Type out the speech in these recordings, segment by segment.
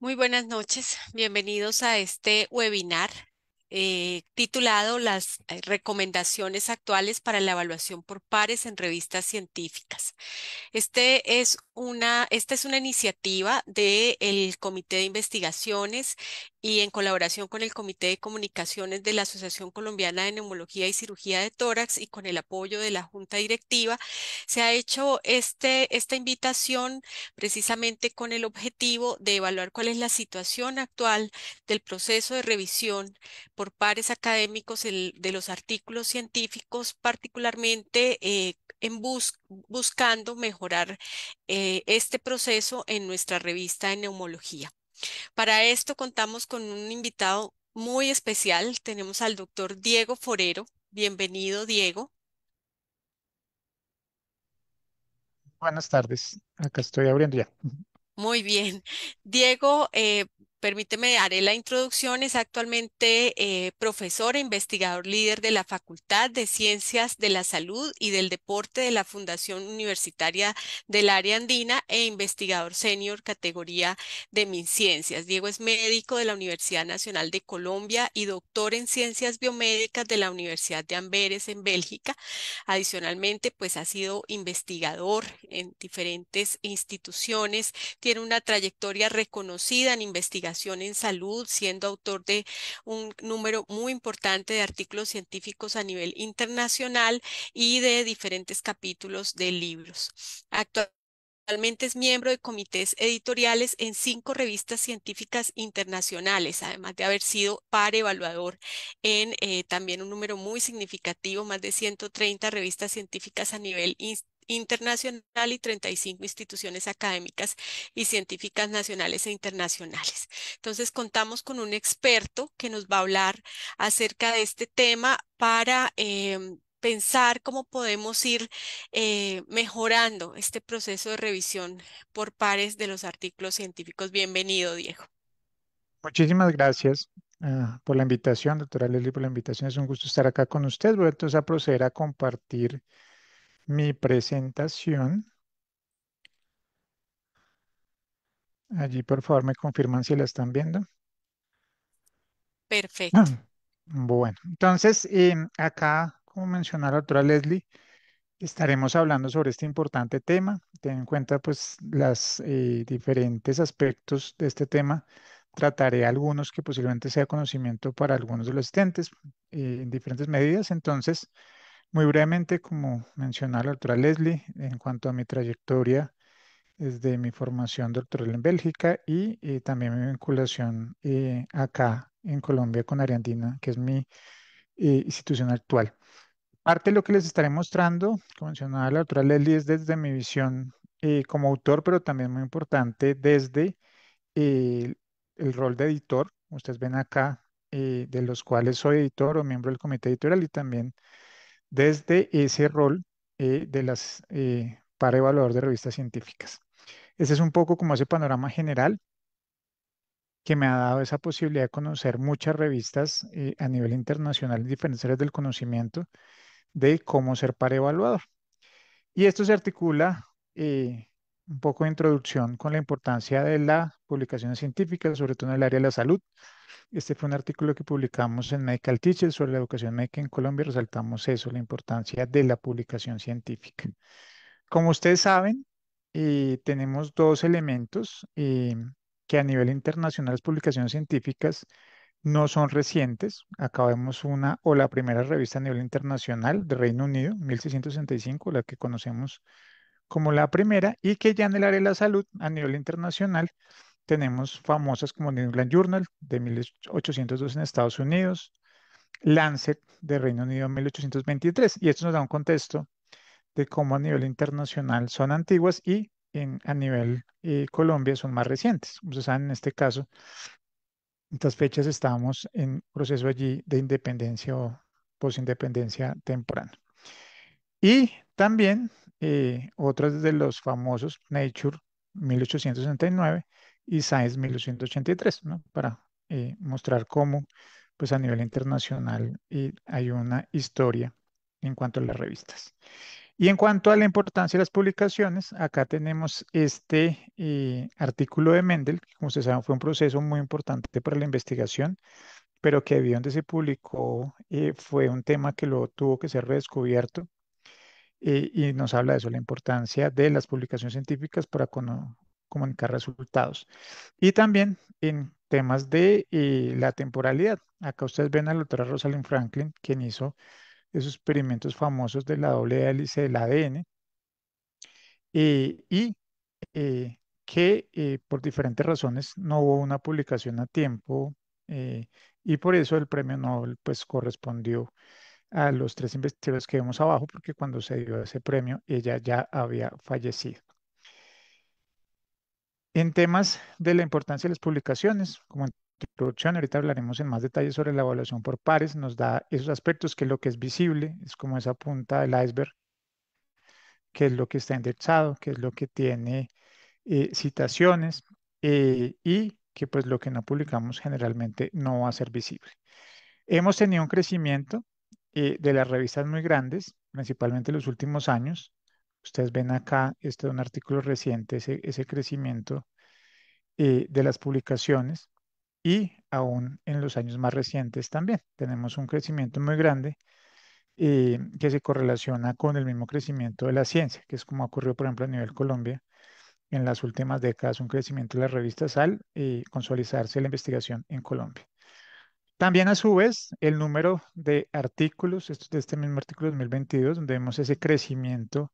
Muy buenas noches, bienvenidos a este webinar eh, titulado Las eh, recomendaciones actuales para la evaluación por pares en revistas científicas. Este es una, esta es una iniciativa del Comité de Investigaciones y en colaboración con el Comité de Comunicaciones de la Asociación Colombiana de Neumología y Cirugía de Tórax y con el apoyo de la Junta Directiva, se ha hecho este, esta invitación precisamente con el objetivo de evaluar cuál es la situación actual del proceso de revisión por pares académicos de los artículos científicos, particularmente eh, en buscando mejorar eh, este proceso en nuestra revista de neumología. Para esto contamos con un invitado muy especial. Tenemos al doctor Diego Forero. Bienvenido, Diego. Buenas tardes. Acá estoy abriendo ya. Muy bien. Diego, eh, Permíteme, haré la introducción. Es actualmente eh, profesor e investigador líder de la Facultad de Ciencias de la Salud y del Deporte de la Fundación Universitaria del Área Andina e investigador senior categoría de MinCiencias. Diego es médico de la Universidad Nacional de Colombia y doctor en Ciencias Biomédicas de la Universidad de Amberes en Bélgica. Adicionalmente, pues ha sido investigador en diferentes instituciones. Tiene una trayectoria reconocida en investigación en salud, siendo autor de un número muy importante de artículos científicos a nivel internacional y de diferentes capítulos de libros. Actualmente es miembro de comités editoriales en cinco revistas científicas internacionales, además de haber sido par evaluador en eh, también un número muy significativo, más de 130 revistas científicas a nivel internacional y 35 instituciones académicas y científicas nacionales e internacionales. Entonces, contamos con un experto que nos va a hablar acerca de este tema para... Em, pensar cómo podemos ir eh, mejorando este proceso de revisión por pares de los artículos científicos. Bienvenido, Diego. Muchísimas gracias ah, por la invitación, doctora Leslie, por la invitación. Es un gusto estar acá con usted. Voy entonces a proceder a compartir mi presentación. Allí, por favor, me confirman si la están viendo. Perfecto. bueno, entonces eh, acá, como mencionó la doctora Leslie, estaremos hablando sobre este importante tema. Ten en cuenta pues los eh, diferentes aspectos de este tema. Trataré algunos que posiblemente sea conocimiento para algunos de los asistentes eh, en diferentes medidas. Entonces, muy brevemente, como mencionaba la doctora Leslie, en cuanto a mi trayectoria desde mi formación doctoral en Bélgica y, eh, también mi vinculación eh, acá en Colombia con Ariandina, que es mi eh, institución actual. Parte de lo que les estaré mostrando, como mencionaba la doctora Leslie, es desde mi visión como autor, pero también muy importante desde el rol de editor. Ustedes ven acá, de los cuales soy editor o miembro del comité editorial y también desde ese rol eh, de las, eh, para evaluador de revistas científicas. Ese es un poco como ese panorama general que me ha dado esa posibilidad de conocer muchas revistas eh, a nivel internacional en diferentes del conocimiento de cómo ser para evaluador. Y esto se articula un poco de introducción con la importancia de la publicación científica, sobre todo en el área de la salud. Este fue un artículo que publicamos en Medical Teachers sobre la educación médica en Colombia. Resaltamos eso, la importancia de la publicación científica. Como ustedes saben, eh, tenemos dos elementos eh, que a nivel internacional las publicaciones científicas no son recientes. Acabamos una o la primera revista a nivel internacional de Reino Unido, 1665, la que conocemos como la primera y que ya en el área de la salud a nivel internacional tenemos famosas como New England Journal de 1802 en Estados Unidos, Lancet de Reino Unido en 1823 y esto nos da un contexto de cómo a nivel internacional son antiguas y en, a nivel eh, Colombia son más recientes. Ustedes saben, en este caso, estas fechas estábamos en proceso allí de independencia o posindependencia temprana. Y también eh, otras de los famosos Nature 1869 y Science 1883, ¿no? para eh, mostrar cómo pues a nivel internacional eh, hay una historia en cuanto a las revistas. Y en cuanto a la importancia de las publicaciones, acá tenemos este eh, artículo de Mendel, que como ustedes saben fue un proceso muy importante para la investigación, pero que debido a donde se publicó fue un tema que luego tuvo que ser redescubierto eh, y nos habla de eso, la importancia de las publicaciones científicas para comunicar resultados. Y también en temas de eh, la temporalidad. Acá ustedes ven a la doctora Rosalind Franklin, quien hizo esos experimentos famosos de la doble hélice del ADN, eh, y que por diferentes razones no hubo una publicación a tiempo y por eso el premio Nobel pues correspondió a los tres investigadores que vemos abajo, porque cuando se dio ese premio ella ya había fallecido. En temas de la importancia de las publicaciones, como introducción, ahorita hablaremos en más detalle sobre la evaluación por pares, nos da esos aspectos que es lo que es visible, es como esa punta del iceberg, que es lo que está indexado, que es lo que tiene eh, citaciones eh, y que pues lo que no publicamos generalmente no va a ser visible. Hemos tenido un crecimiento eh, de las revistas muy grandes, principalmente en los últimos años. Ustedes ven acá, este un artículo reciente, ese, ese crecimiento eh, de las publicaciones y aún en los años más recientes también. Tenemos un crecimiento muy grande eh, que se correlaciona con el mismo crecimiento de la ciencia, que es como ha ocurrido, por ejemplo, a nivel Colombia en las últimas décadas, un crecimiento de las revistas al consolidarse la investigación en Colombia. También a su vez, el número de artículos, esto de este mismo artículo 2022, donde vemos ese crecimiento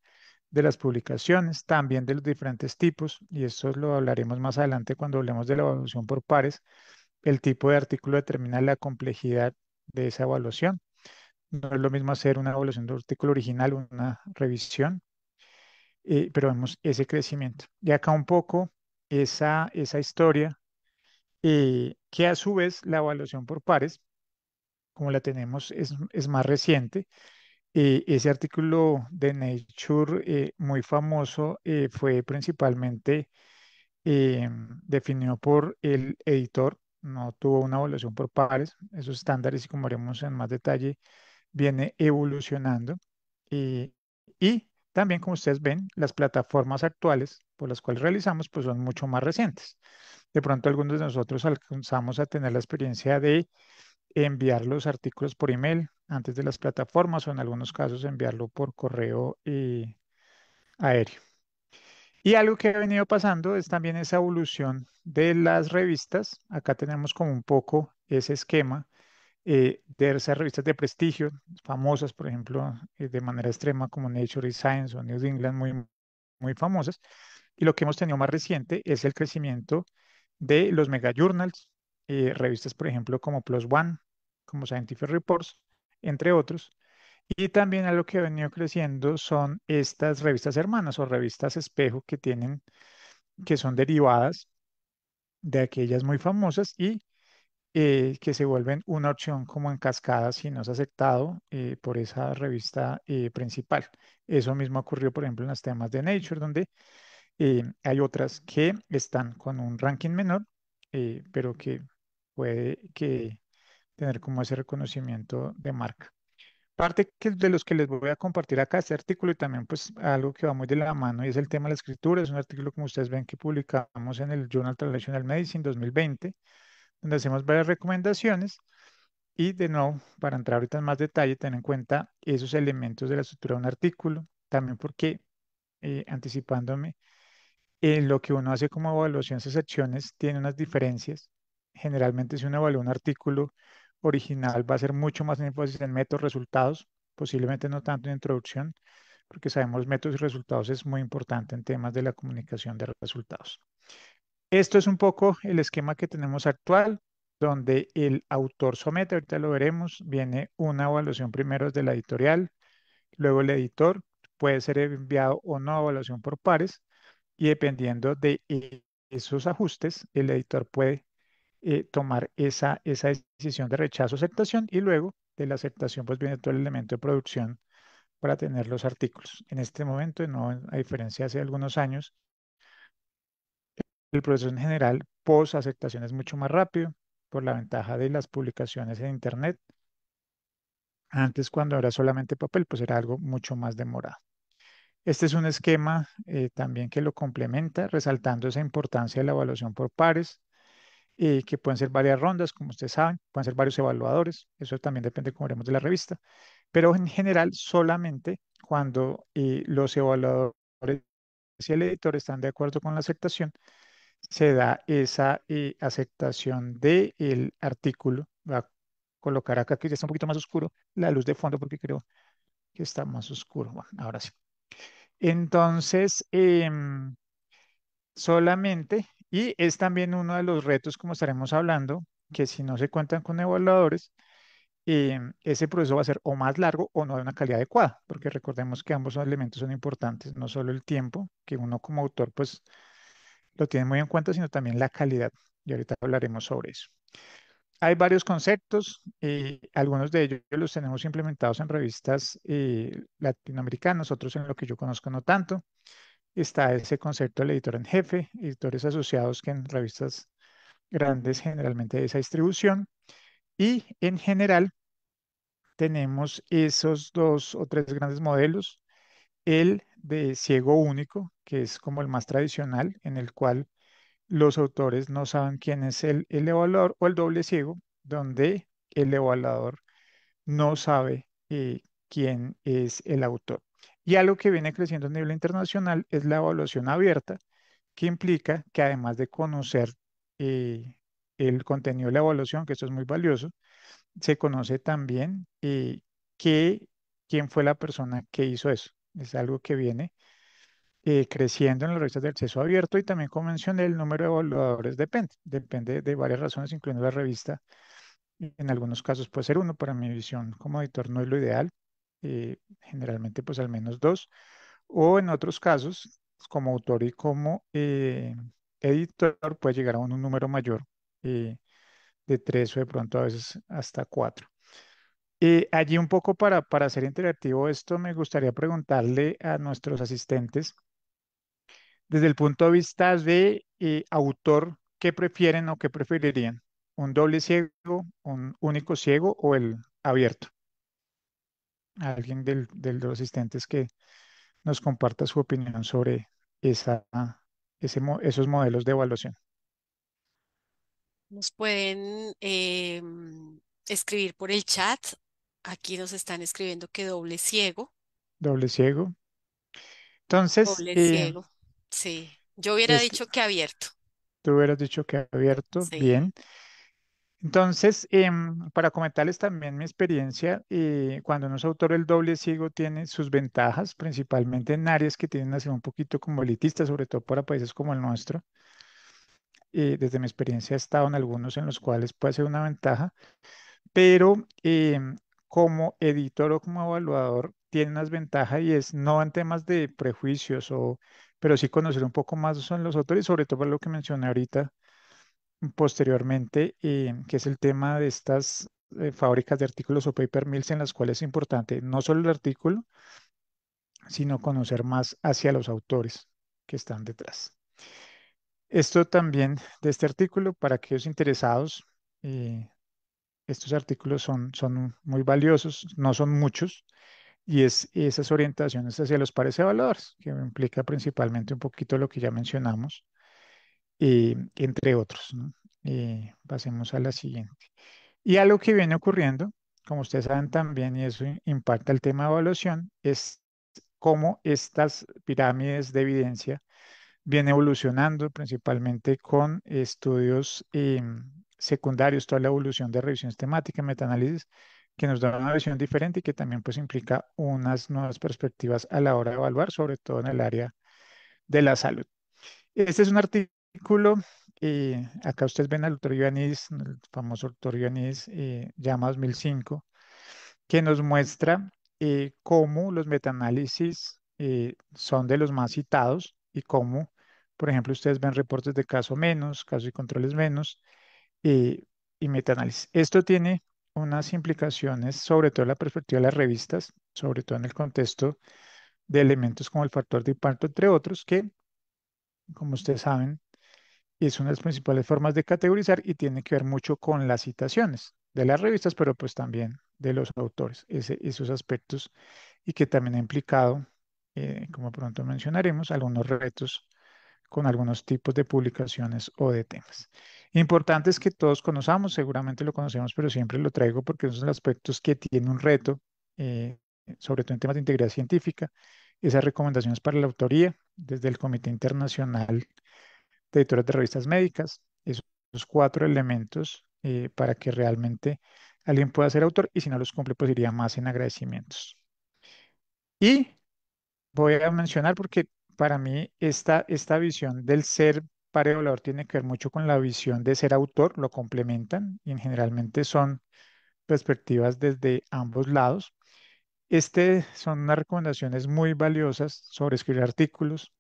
de las publicaciones, también de los diferentes tipos, y esto lo hablaremos más adelante cuando hablemos de la evaluación por pares, el tipo de artículo determina la complejidad de esa evaluación. No es lo mismo hacer una evaluación de un artículo original, una revisión, eh, pero vemos ese crecimiento. Y acá un poco esa, esa historia eh, que a su vez la evaluación por pares, como la tenemos, es, más reciente. Eh, ese artículo de Nature eh, muy famoso eh, fue principalmente definido por el editor, no tuvo una evaluación por pares, esos estándares y como veremos en más detalle, viene evolucionando. y también, como ustedes ven, las plataformas actuales por las cuales realizamos pues, son mucho más recientes de pronto algunos de nosotros alcanzamos a tener la experiencia de enviar los artículos por email antes de las plataformas o en algunos casos enviarlo por correo eh, aéreo. Y algo que ha venido pasando es también esa evolución de las revistas. Acá tenemos como un poco ese esquema eh, de esas revistas de prestigio, famosas, por ejemplo, eh, de manera extrema como Nature y Science o New England, muy, muy famosas. Y lo que hemos tenido más reciente es el crecimiento de los mega journals, eh, revistas, por ejemplo, como Plus One, como Scientific Reports, entre otros. Y también a lo que ha venido creciendo son estas revistas hermanas o revistas espejo que tienen, que son derivadas de aquellas muy famosas y eh, que se vuelven una opción como en cascada si no es aceptado eh, por esa revista principal. Eso mismo ocurrió, por ejemplo, en las temas de Nature, donde eh, hay otras que están con un ranking menor, eh, pero que puede que tener como ese reconocimiento de marca. Parte que de los que les voy a compartir acá este artículo y también pues algo que va muy de la mano y es el tema de la escritura. Es un artículo como ustedes ven que publicamos en el Journal Traditional Medicine 2020, donde hacemos varias recomendaciones. Y de nuevo, para entrar ahorita en más detalle, tener en cuenta esos elementos de la estructura de un artículo, también porque, eh, anticipándome, en lo que uno hace como evaluación de secciones tiene unas diferencias. Generalmente si uno evalúa un artículo original va a ser mucho más énfasis en métodos, resultados, posiblemente no tanto en introducción, porque sabemos métodos y resultados es muy importante en temas de la comunicación de resultados. Esto es un poco el esquema que tenemos actual, donde el autor somete, ahorita lo veremos, viene una evaluación primero desde la editorial, luego el editor, puede ser enviado o no a evaluación por pares, y dependiendo de e-, esos ajustes, el editor puede eh, tomar esa, esa decisión de rechazo, aceptación y luego de la aceptación pues viene todo el elemento de producción para tener los artículos. En este momento, no a diferencia de hace algunos años, el proceso en general post aceptación es mucho más rápido por la ventaja de las publicaciones en Internet. Antes, cuando era solamente papel, pues era algo mucho más demorado. Este es un esquema eh, también que lo complementa, resaltando esa importancia de la evaluación por pares, eh, que pueden ser varias rondas, como ustedes saben, pueden ser varios evaluadores, eso también depende, como veremos, de la revista, pero en general solamente cuando eh, los evaluadores y el editor están de acuerdo con la aceptación, se da esa aceptación del artículo. voy a colocar acá, que ya está un poquito más oscuro, la luz de fondo, porque creo que está más oscuro. Bueno, ahora sí. Entonces, em, solamente, y es también uno de los retos, como estaremos hablando, que si no se cuentan con evaluadores, em, ese proceso va a ser o más largo o no de una calidad adecuada, porque recordemos que ambos elementos son importantes, no solo el tiempo, que uno como autor pues lo tiene muy en cuenta, sino también la calidad, y ahorita hablaremos sobre eso hay varios conceptos, eh, algunos de ellos los tenemos implementados en revistas eh, latinoamericanas, otros en lo que yo conozco no tanto. Está ese concepto del editor en jefe, editores asociados que en revistas grandes generalmente de esa distribución. Y en general tenemos esos dos o tres grandes modelos. El de ciego único, que es como el más tradicional, en el cual los autores no saben quién es el, evaluador o el doble ciego, donde el evaluador no sabe eh, quién es el autor. Y algo que viene creciendo a nivel internacional es la evaluación abierta, que implica que además de conocer eh, el contenido de la evaluación, que esto es muy valioso, se conoce también eh, quién fue la persona que hizo eso. Es algo que viene eh, creciendo en las revistas de acceso abierto y también, como mencioné, el número de evaluadores depende, depende de varias razones, incluyendo la revista. En algunos casos puede ser uno, para mi visión como editor no es lo ideal, eh, generalmente pues al menos dos, o en otros casos, como autor y como eh, editor puede llegar a un, número mayor de tres o de pronto a veces hasta cuatro. Eh, allí un poco para, para hacer interactivo esto, me gustaría preguntarle a nuestros asistentes desde el punto de vista de eh, autor, ¿qué prefieren o qué preferirían? ¿Un doble ciego, un único ciego o el abierto? Alguien del, de los asistentes que nos comparta su opinión sobre esa, ese, esos modelos de evaluación. Nos pueden eh, escribir por el chat. Aquí nos están escribiendo que doble ciego. Doble ciego. Entonces, doble eh, ciego. Sí, yo hubiera este, dicho que abierto. Tú hubieras dicho que abierto, bien. Entonces, em, para comentarles también mi experiencia, cuando uno es autor el doble ciego tiene sus ventajas, principalmente en áreas que tienen a un poquito como elitistas, sobre todo para países como el nuestro. desde mi experiencia he estado en algunos en los cuales puede ser una ventaja, pero em, como editor o como evaluador tiene unas ventajas y es no en temas de prejuicios o pero sí conocer un poco más son los autores, sobre todo lo que mencioné ahorita mm, posteriormente, eh, que es el tema de estas eh, fábricas de artículos o paper mills en las cuales es importante no solo el artículo, sino conocer más hacia los autores que están detrás. Esto también de este artículo, para aquellos interesados, eh, estos artículos son, son muy valiosos, no son muchos, y es esas orientaciones hacia los pares evaluadores, que implica principalmente un poquito lo que ya mencionamos, eh, entre otros. Eh, pasemos a la siguiente. Y algo que viene ocurriendo, como ustedes saben también, y eso impacta el tema de evaluación, es cómo estas pirámides de evidencia vienen evolucionando principalmente con estudios em, secundarios, toda la evolución de revisiones temáticas, metaanálisis, que nos da una visión diferente y que también pues implica unas nuevas perspectivas a la hora de evaluar, sobre todo en el área de la salud. Este es un artículo, y eh, acá ustedes ven al doctor Ioannis, el famoso doctor Ioannis, llama eh, 2005, que nos muestra eh, cómo los metaanálisis son de los más citados y cómo, por ejemplo, ustedes ven reportes de caso menos, casos y controles menos y metaanálisis. Esto tiene unas implicaciones, sobre todo en la perspectiva de las revistas, sobre todo en el contexto de elementos como el factor de impacto, entre otros, que, como ustedes saben, es una de las principales formas de categorizar y tiene que ver mucho con las citaciones de las revistas, pero pues también de los autores, esos aspectos, y que también ha implicado, eh, como pronto mencionaremos, algunos retos con algunos tipos de publicaciones o de temas. Importante es que todos conozcamos, seguramente lo conocemos, pero siempre lo traigo porque son los aspectos que tiene un reto, eh, sobre todo en temas de integridad científica, esas recomendaciones para la autoría desde el Comité Internacional de Editores de Revistas Médicas, esos cuatro elementos eh, para que realmente alguien pueda ser autor y si no los cumple, pues iría más en agradecimientos. Y voy a mencionar porque para mí esta, visión del ser pareolador tiene que ver mucho con la visión de ser autor, lo complementan y generalmente son perspectivas desde ambos lados. Estas son unas recomendaciones muy valiosas sobre escribir artículos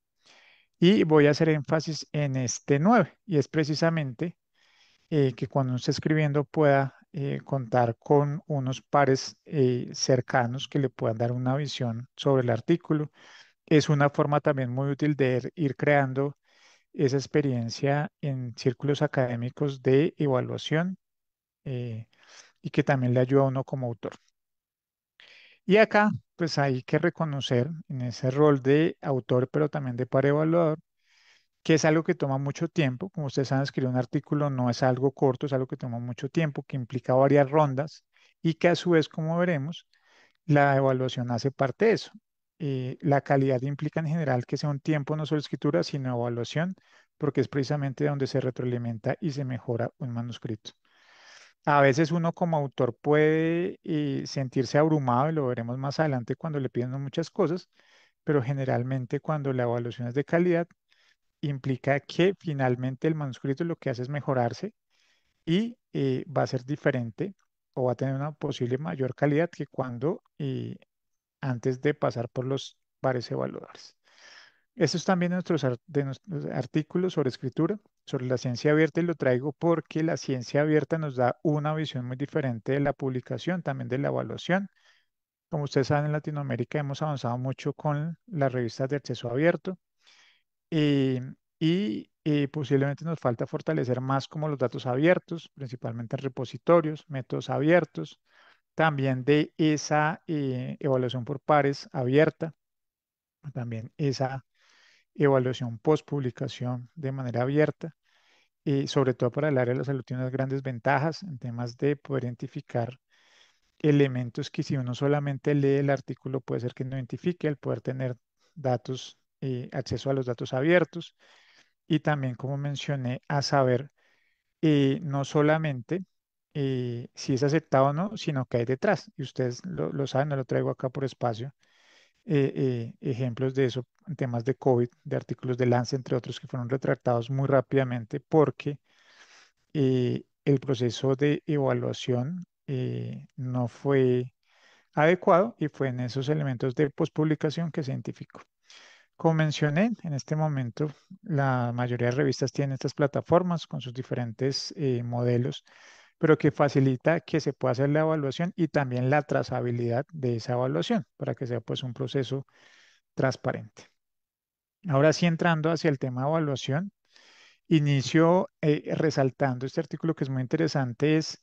y voy a hacer énfasis en este 9 y es precisamente eh, que cuando uno está escribiendo pueda eh, contar con unos pares eh, cercanos que le puedan dar una visión sobre el artículo, es una forma también muy útil de er, ir creando esa experiencia en círculos académicos de evaluación eh, y que también le ayuda a uno como autor. Y acá, pues hay que reconocer en ese rol de autor, pero también de par evaluador, que es algo que toma mucho tiempo. Como ustedes saben, escribir un artículo no es algo corto, es algo que toma mucho tiempo, que implica varias rondas y que a su vez, como veremos, la evaluación hace parte de eso. Eh, la calidad implica en general que sea un tiempo no solo escritura, sino evaluación, porque es precisamente donde se retroalimenta y se mejora un manuscrito. A veces uno como autor puede eh, sentirse abrumado, y lo veremos más adelante cuando le piden muchas cosas, pero generalmente cuando la evaluación es de calidad, implica que finalmente el manuscrito lo que hace es mejorarse y eh, va a ser diferente o va a tener una posible mayor calidad que cuando antes de pasar por los pares evaluadores. es también nuestros, de nuestros artículos sobre escritura, sobre la ciencia abierta, y lo traigo porque la ciencia abierta nos da una visión muy diferente de la publicación, también de la evaluación. Como ustedes saben, en Latinoamérica hemos avanzado mucho con las revistas de acceso abierto eh, y, y eh, posiblemente nos falta fortalecer más como los datos abiertos, principalmente en repositorios, métodos abiertos, también de esa eh, evaluación por pares abierta, también esa evaluación post publicación de manera abierta, y eh, sobre todo para el área de la salud tiene unas grandes ventajas en temas de poder identificar elementos que si uno solamente lee el artículo puede ser que no identifique, el poder tener datos, eh, acceso a los datos abiertos y también como mencioné a saber no solamente eh, si es aceptado o no, sino que hay detrás. Y ustedes lo, saben, no lo traigo acá por espacio. Eh, eh, ejemplos de eso, temas de COVID, de artículos de Lance, entre otros, que fueron retractados muy rápidamente porque el proceso de evaluación no fue adecuado y fue en esos elementos de postpublicación que se identificó. Como mencioné, en este momento la mayoría de revistas tienen estas plataformas con sus diferentes modelos pero que facilita que se pueda hacer la evaluación y también la trazabilidad de esa evaluación para que sea pues un proceso transparente. Ahora sí entrando hacia el tema de evaluación, inicio eh, resaltando este artículo que es muy interesante, es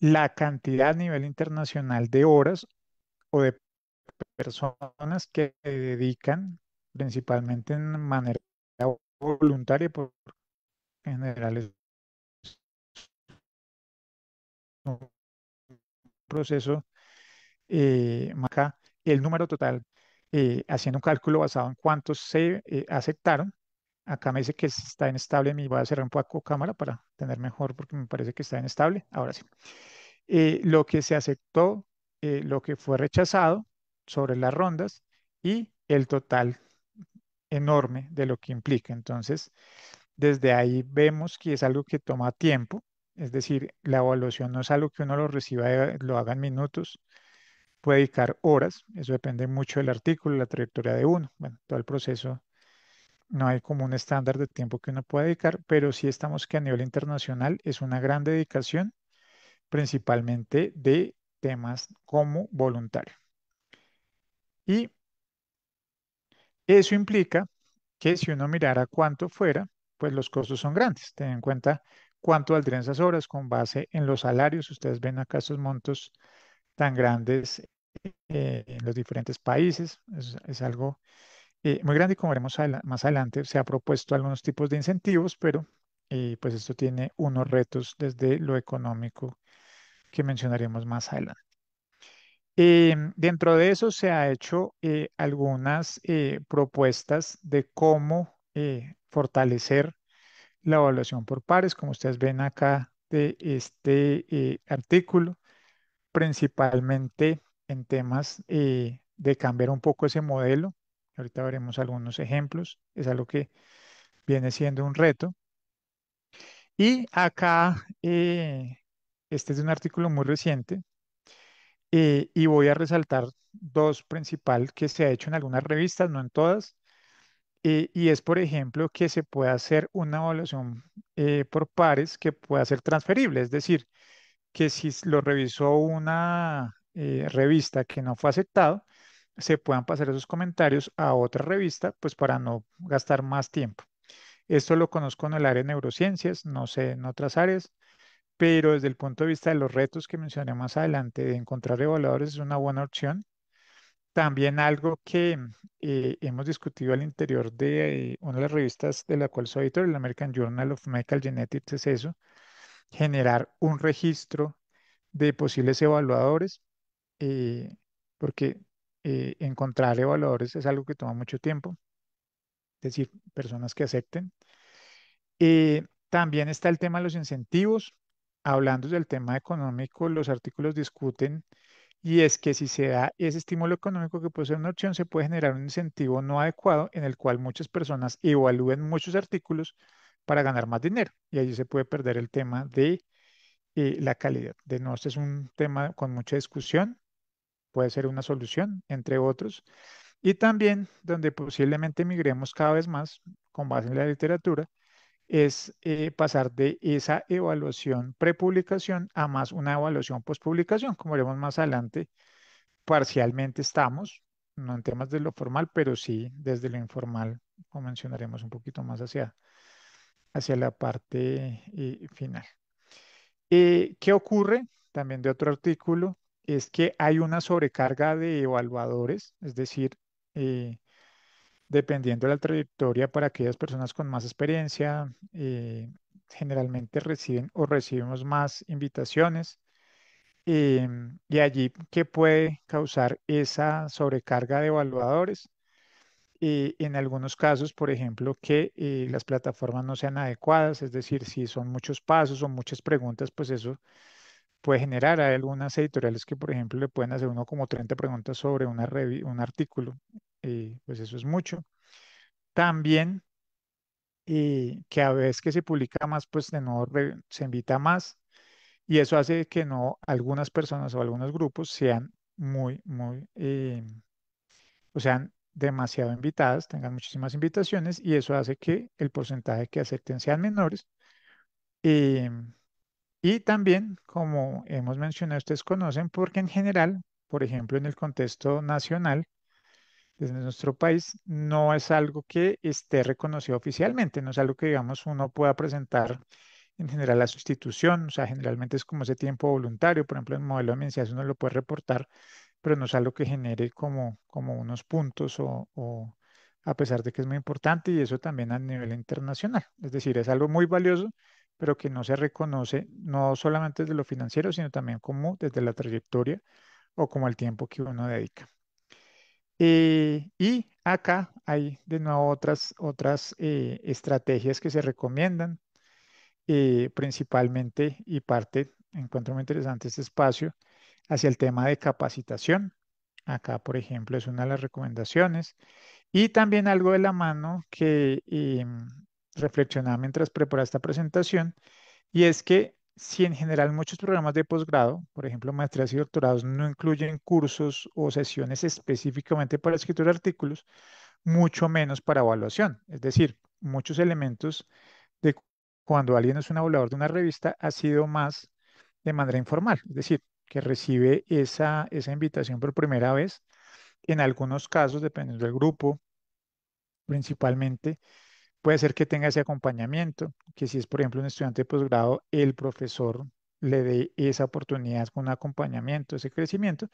la cantidad a nivel internacional de horas o de personas que dedican principalmente en manera voluntaria, por generales proceso eh, acá el número total, eh, haciendo un cálculo basado en cuántos se eh, aceptaron. Acá me dice que está inestable, me voy a cerrar un poco cámara para tener mejor porque me parece que está inestable. Ahora sí. lo que se aceptó, lo que fue rechazado sobre las rondas y el total enorme de lo que implica. Entonces, desde ahí vemos que es algo que toma tiempo es decir, la evaluación no es algo que uno lo reciba, eh, lo haga en minutos, puede dedicar horas, eso depende mucho del artículo, la trayectoria de uno, bueno, todo el proceso. No hay como un estándar de tiempo que uno pueda dedicar, pero sí estamos que a nivel internacional es una gran dedicación, principalmente de temas como voluntario. Y eso implica que si uno mirara cuánto fuera, pues los costos son grandes. Ten en cuenta cuánto valdrían esas obras con base en los salarios. Ustedes ven acá esos montos tan grandes eh, en los diferentes países. Es, algo eh, muy grande y como veremos más adelante, se ha propuesto algunos tipos de incentivos, pero eh, pues esto tiene unos retos desde lo económico que mencionaremos más adelante. Em, dentro de eso se ha hecho algunas propuestas de cómo fortalecer la evaluación por pares, como ustedes ven acá de este eh, artículo, principalmente en temas eh, de cambiar un poco ese modelo. Ahorita veremos algunos ejemplos. Es algo que viene siendo un reto. Y acá, eh, este es un artículo muy reciente y voy a resaltar dos principales que se ha hecho en algunas revistas, no en todas, eh, y es, por ejemplo, que se pueda hacer una evaluación eh, por pares que pueda ser transferible. Es decir, que si lo revisó una eh, revista que no fue aceptado, se puedan pasar esos comentarios a otra revista, pues para no gastar más tiempo. Esto lo conozco en el área de neurociencias, no sé en otras áreas, pero desde el punto de vista de los retos que mencioné más adelante, de encontrar evaluadores es una buena opción también algo que mm, eh, hemos discutido al interior de eh, una de las revistas de la cual soy editor, el American Journal of Medical Genetics, es eso, generar un registro de posibles evaluadores, eh, porque encontrar evaluadores es algo que toma mucho tiempo, es decir, personas que acepten. también está el tema de los incentivos. Hablando del tema económico, los artículos discuten y es que si se da ese estímulo económico que puede ser una opción, se puede generar un incentivo no adecuado en el cual muchas personas evalúen muchos artículos para ganar más dinero. Y allí se puede perder el tema de eh, la calidad. De nuevo, este es un tema con mucha discusión, puede ser una solución, entre otros. Y también donde posiblemente migremos cada vez más con base en la literatura es eh, pasar de esa evaluación prepublicación a más una evaluación postpublicación, como veremos más adelante. Parcialmente estamos, no en temas de lo formal, pero sí desde lo informal, como mencionaremos un poquito más hacia, hacia la parte eh, final. Eh, ¿Qué ocurre? También de otro artículo, es que hay una sobrecarga de evaluadores, es decir, dependiendo de la trayectoria, para aquellas personas con más experiencia, eh, generalmente reciben o recibimos más invitaciones. Em, y allí, ¿qué puede causar esa sobrecarga de evaluadores? y eh, en algunos casos, por ejemplo, que eh, las plataformas no sean adecuadas, es decir, si son muchos pasos o muchas preguntas, pues eso puede generar. algunas editoriales que, por ejemplo, le pueden hacer uno como 30 preguntas sobre una un artículo pues eso es mucho. También eh, que a veces que se publica más, pues de nuevo se invita más y eso hace que no algunas personas o algunos grupos sean muy, muy, eh, o sean demasiado invitadas, tengan muchísimas invitaciones y eso hace que el porcentaje que acepten sean menores. Eh, y también, como hemos mencionado, ustedes conocen, porque en general, por ejemplo, en el contexto nacional, desde nuestro país, no es algo que esté reconocido oficialmente, no es algo que, digamos, uno pueda presentar en general la sustitución, o sea, generalmente es como ese tiempo voluntario, por ejemplo, en modelo de uno lo puede reportar, pero no es algo que genere como, unos puntos o a pesar de que es muy importante y eso también a nivel internacional. Es decir, es algo muy valioso, pero que no se reconoce no solamente desde lo financiero, sino también como desde la trayectoria o como el tiempo que uno dedica. Eh, y acá hay de nuevo otras, otras eh, estrategias que se recomiendan, eh, principalmente y parte, encuentro muy interesante este espacio, hacia el tema de capacitación. Acá, por ejemplo, es una de las recomendaciones. Y también algo de la mano que em, reflexionaba mientras preparaba esta presentación, y es que si en general muchos programas de posgrado, por ejemplo, maestrías y doctorados, no incluyen cursos o sesiones específicamente para escritura de artículos, mucho menos para evaluación. Es decir, muchos elementos de cuando alguien es un evaluador de una revista ha sido más de manera informal, es decir, que recibe esa, esa invitación por primera vez, en algunos casos, dependiendo del grupo, principalmente, puede ser que tenga ese acompañamiento, que si es, por ejemplo, un estudiante de posgrado, el profesor le dé esa oportunidad con un acompañamiento, ese crecimiento,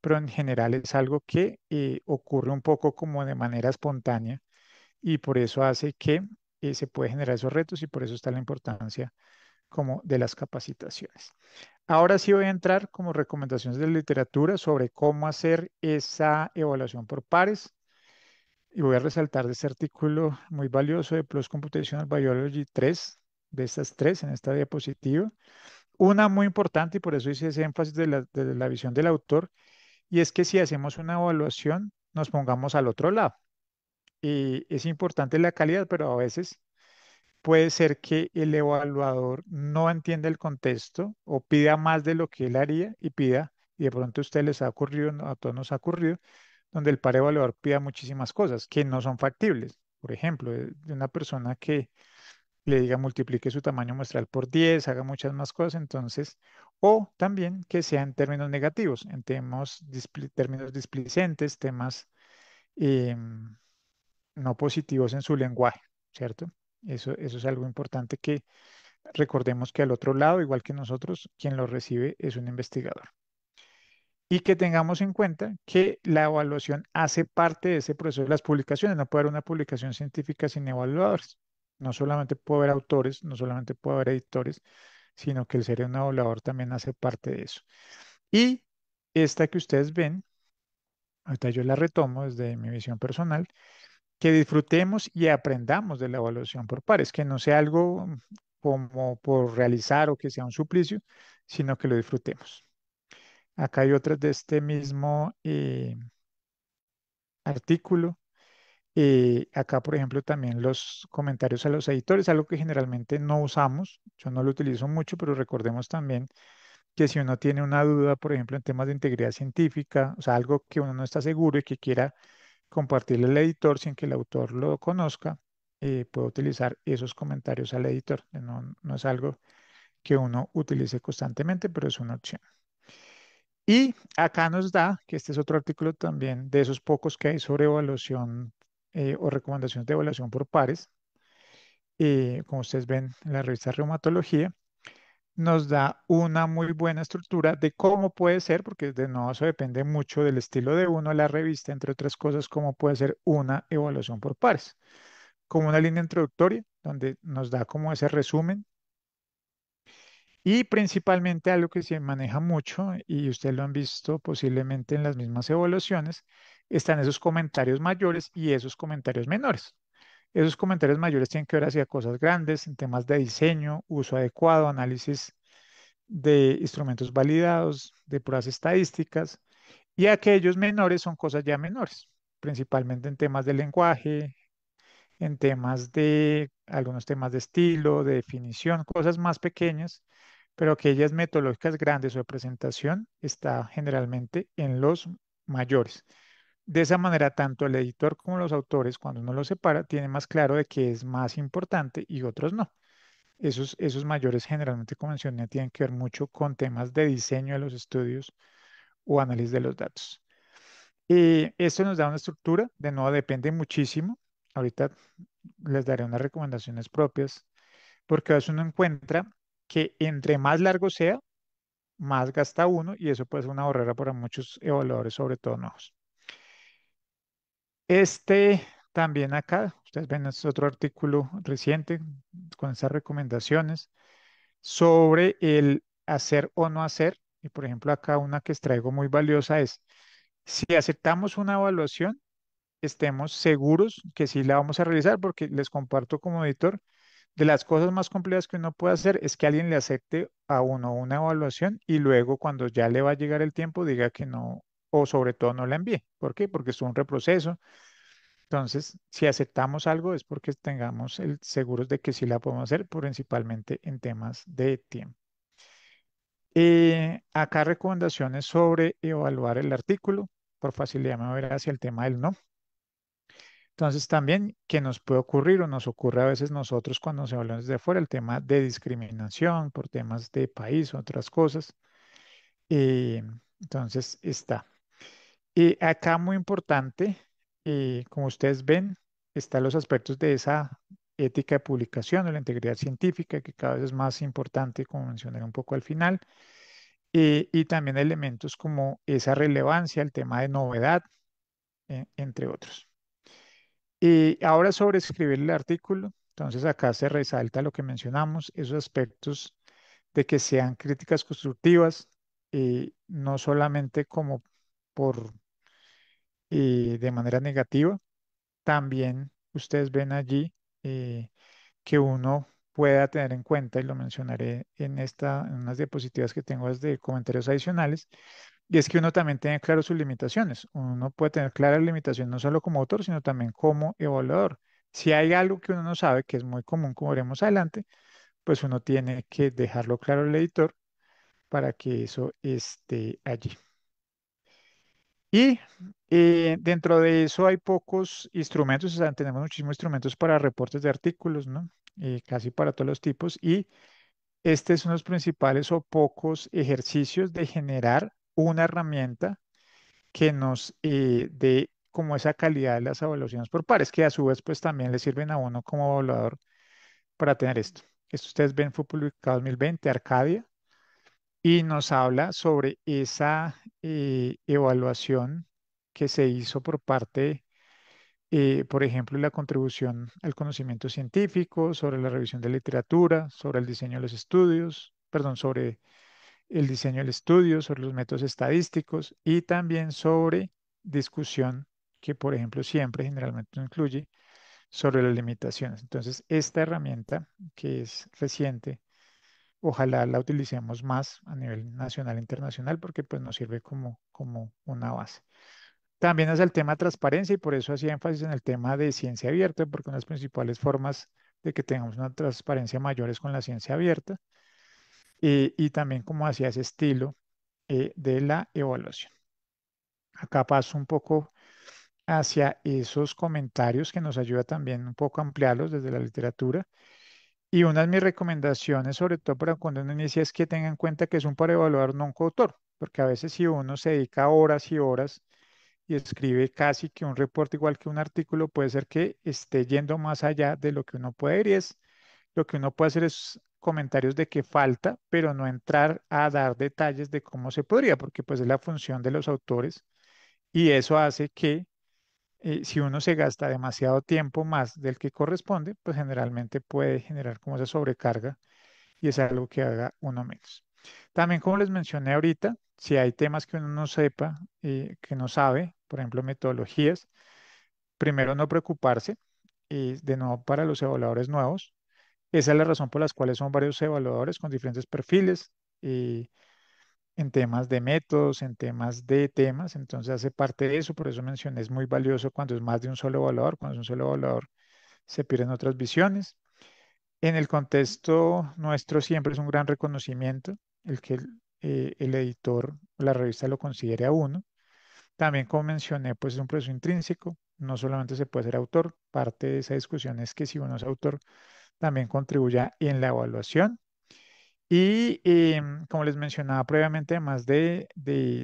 pero en general es algo que eh, ocurre un poco como de manera espontánea y por eso hace que eh, se puede generar esos retos y por eso está la importancia como de las capacitaciones. Ahora sí voy a entrar como recomendaciones de literatura sobre cómo hacer esa evaluación por pares y voy a resaltar de este artículo muy valioso de Plus Computational Biology 3, de estas tres en esta diapositiva. Una muy importante, y por eso hice ese énfasis de la, de la visión del autor, y es que si hacemos una evaluación, nos pongamos al otro lado. Y es importante la calidad, pero a veces puede ser que el evaluador no entienda el contexto o pida más de lo que él haría y pida, y de pronto a usted les ha ocurrido, a todos nos ha ocurrido, donde el par evaluador pida muchísimas cosas que no son factibles. Por ejemplo, de una persona que le diga multiplique su tamaño muestral por 10, haga muchas más cosas, entonces, o también que sea en términos negativos, en términos displicentes, temas eh, no positivos en su lenguaje, ¿cierto? eso es algo importante que recordemos que al otro lado, igual que nosotros, quien lo recibe es un investigador y que tengamos en cuenta que la evaluación hace parte de ese proceso de las publicaciones. No puede haber una publicación científica sin evaluadores. No solamente puede haber autores, no solamente puede haber editores, sino que el ser un evaluador también hace parte de eso. Y esta que ustedes ven, ahorita yo la retomo desde mi visión personal, que disfrutemos y aprendamos de la evaluación por pares, que no sea algo como por realizar o que sea un suplicio, sino que lo disfrutemos. Acá hay otras de este mismo eh, artículo. Eh, acá, por ejemplo, también los comentarios a los editores, algo que generalmente no usamos. Yo no lo utilizo mucho, pero recordemos también que si uno tiene una duda, por ejemplo, en temas de integridad científica, o sea, algo que uno no está seguro y que quiera compartirle al editor sin que el autor lo conozca, eh, puede utilizar esos comentarios al editor. no es algo que uno utilice constantemente, pero es una opción. Y acá nos da, que este es otro artículo también de esos pocos que hay sobre evaluación eh, o recomendaciones de evaluación por pares, eh, como ustedes ven en la revista Reumatología, nos da una muy buena estructura de cómo puede ser, porque de nuevo eso depende mucho del estilo de uno, la revista, entre otras cosas, cómo puede ser una evaluación por pares. Como una línea introductoria, donde nos da como ese resumen y principalmente algo que se maneja mucho, y ustedes lo han visto posiblemente en las mismas evoluciones, están esos comentarios mayores y esos comentarios menores. Esos comentarios mayores tienen que ver hacia cosas grandes, en temas de diseño, uso adecuado, análisis de instrumentos validados, de pruebas estadísticas, y aquellos menores son cosas ya menores, principalmente en temas de lenguaje, en temas de algunos temas de estilo, de definición, cosas más pequeñas, pero aquellas metodológicas grandes o de presentación está generalmente en los mayores. De esa manera, tanto el editor como los autores, cuando uno los separa, tiene más claro de qué es más importante y otros no. Esos, esos mayores generalmente, como mencioné, tienen que ver mucho con temas de diseño de los estudios o análisis de los datos. Y eh, esto nos da una estructura, de nuevo depende muchísimo. Ahorita les daré unas recomendaciones propias, porque a veces uno encuentra que entre más largo sea, más gasta uno y eso puede ser una barrera para muchos evaluadores, sobre todo nuevos. Este también acá, ustedes ven este otro artículo reciente con esas recomendaciones sobre el hacer o no hacer. Y por ejemplo, acá una que traigo muy valiosa es, si aceptamos una evaluación, estemos seguros que sí la vamos a realizar, porque les comparto como editor, de las cosas más complejas que uno puede hacer es que alguien le acepte a uno una evaluación y luego cuando ya le va a llegar el tiempo diga que no, o sobre todo no la envíe. ¿Por qué? Porque es un reproceso. Entonces, si aceptamos algo es porque tengamos el, seguros de que sí la podemos hacer, principalmente en temas de tiempo. Eh, acá recomendaciones sobre evaluar el artículo. Por facilidad me voy a hacia el tema del no. Entonces también que nos puede ocurrir o nos ocurre a veces nosotros cuando se habla desde afuera? el tema de discriminación por temas de país o otras cosas. Eh, entonces está. Y eh, acá muy importante, eh, como ustedes ven, están los aspectos de esa ética de publicación o la integridad científica, que cada vez es más importante, como mencioné un poco al final, y también elementos como esa relevancia, el tema de novedad, entre otros. Y ahora sobre escribir el artículo, entonces acá se resalta lo que mencionamos, esos aspectos de que sean críticas constructivas, y eh, no solamente como por eh, de manera negativa, también ustedes ven allí eh, que uno pueda tener en cuenta, y lo mencionaré en, esta, en unas diapositivas que tengo de comentarios adicionales, y es que uno también tiene claro sus limitaciones. Uno puede tener claras limitaciones no solo como autor, sino también como evaluador. Si hay algo que uno no sabe, que es muy común, como veremos adelante, pues uno tiene que dejarlo claro al editor para que eso esté allí. Y eh, dentro de eso hay pocos instrumentos, o tenemos muchísimos instrumentos para reportes de artículos, ¿no? Eh, casi para todos los tipos. Y este es uno de los principales o pocos ejercicios de generar una herramienta que nos eh, dé como esa calidad de las evaluaciones por pares, que a su vez pues también le sirven a uno como evaluador para tener esto. Esto ustedes ven fue publicado en 2020, Arcadia, y nos habla sobre esa eh, evaluación que se hizo por parte, eh, por ejemplo, la contribución al conocimiento científico, sobre la revisión de literatura, sobre el diseño de los estudios, perdón, sobre el diseño del estudio, sobre los métodos estadísticos y también sobre discusión que, por ejemplo, siempre generalmente incluye sobre las limitaciones. Entonces, esta herramienta que es reciente, ojalá la utilicemos más a nivel nacional e internacional porque pues, nos sirve como, como una base. También es el tema transparencia y por eso hacía énfasis en el tema de ciencia abierta, porque una de las principales formas de que tengamos una transparencia mayor es con la ciencia abierta. Eh, y también como hacía ese estilo eh, de la evaluación. Acá paso un poco hacia esos comentarios que nos ayuda también un poco a ampliarlos desde la literatura. Y una de mis recomendaciones, sobre todo para cuando uno inicia, es que tenga en cuenta que es un para evaluar no un coautor, porque a veces si uno se dedica horas y horas y escribe casi que un reporte igual que un artículo, puede ser que esté yendo más allá de lo que uno puede ir y es lo que uno puede hacer es comentarios de que falta, pero no entrar a dar detalles de cómo se podría, porque pues es la función de los autores y eso hace que eh, si uno se gasta demasiado tiempo más del que corresponde, pues generalmente puede generar como esa sobrecarga y es algo que haga uno menos. También como les mencioné ahorita, si hay temas que uno no sepa, eh, que no sabe, por ejemplo metodologías, primero no preocuparse, y eh, de nuevo para los evaluadores nuevos, esa es la razón por las cuales son varios evaluadores con diferentes perfiles y eh, en temas de métodos, en temas de temas, entonces hace parte de eso, por eso mencioné, es muy valioso cuando es más de un solo evaluador, cuando es un solo evaluador se pierden otras visiones. En el contexto nuestro siempre es un gran reconocimiento el que el, eh, editor la revista lo considere a uno. También, como mencioné, pues es un proceso intrínseco, no solamente se puede ser autor, parte de esa discusión es que si uno es autor, también contribuya en la evaluación. Y em, como les mencionaba previamente, además de,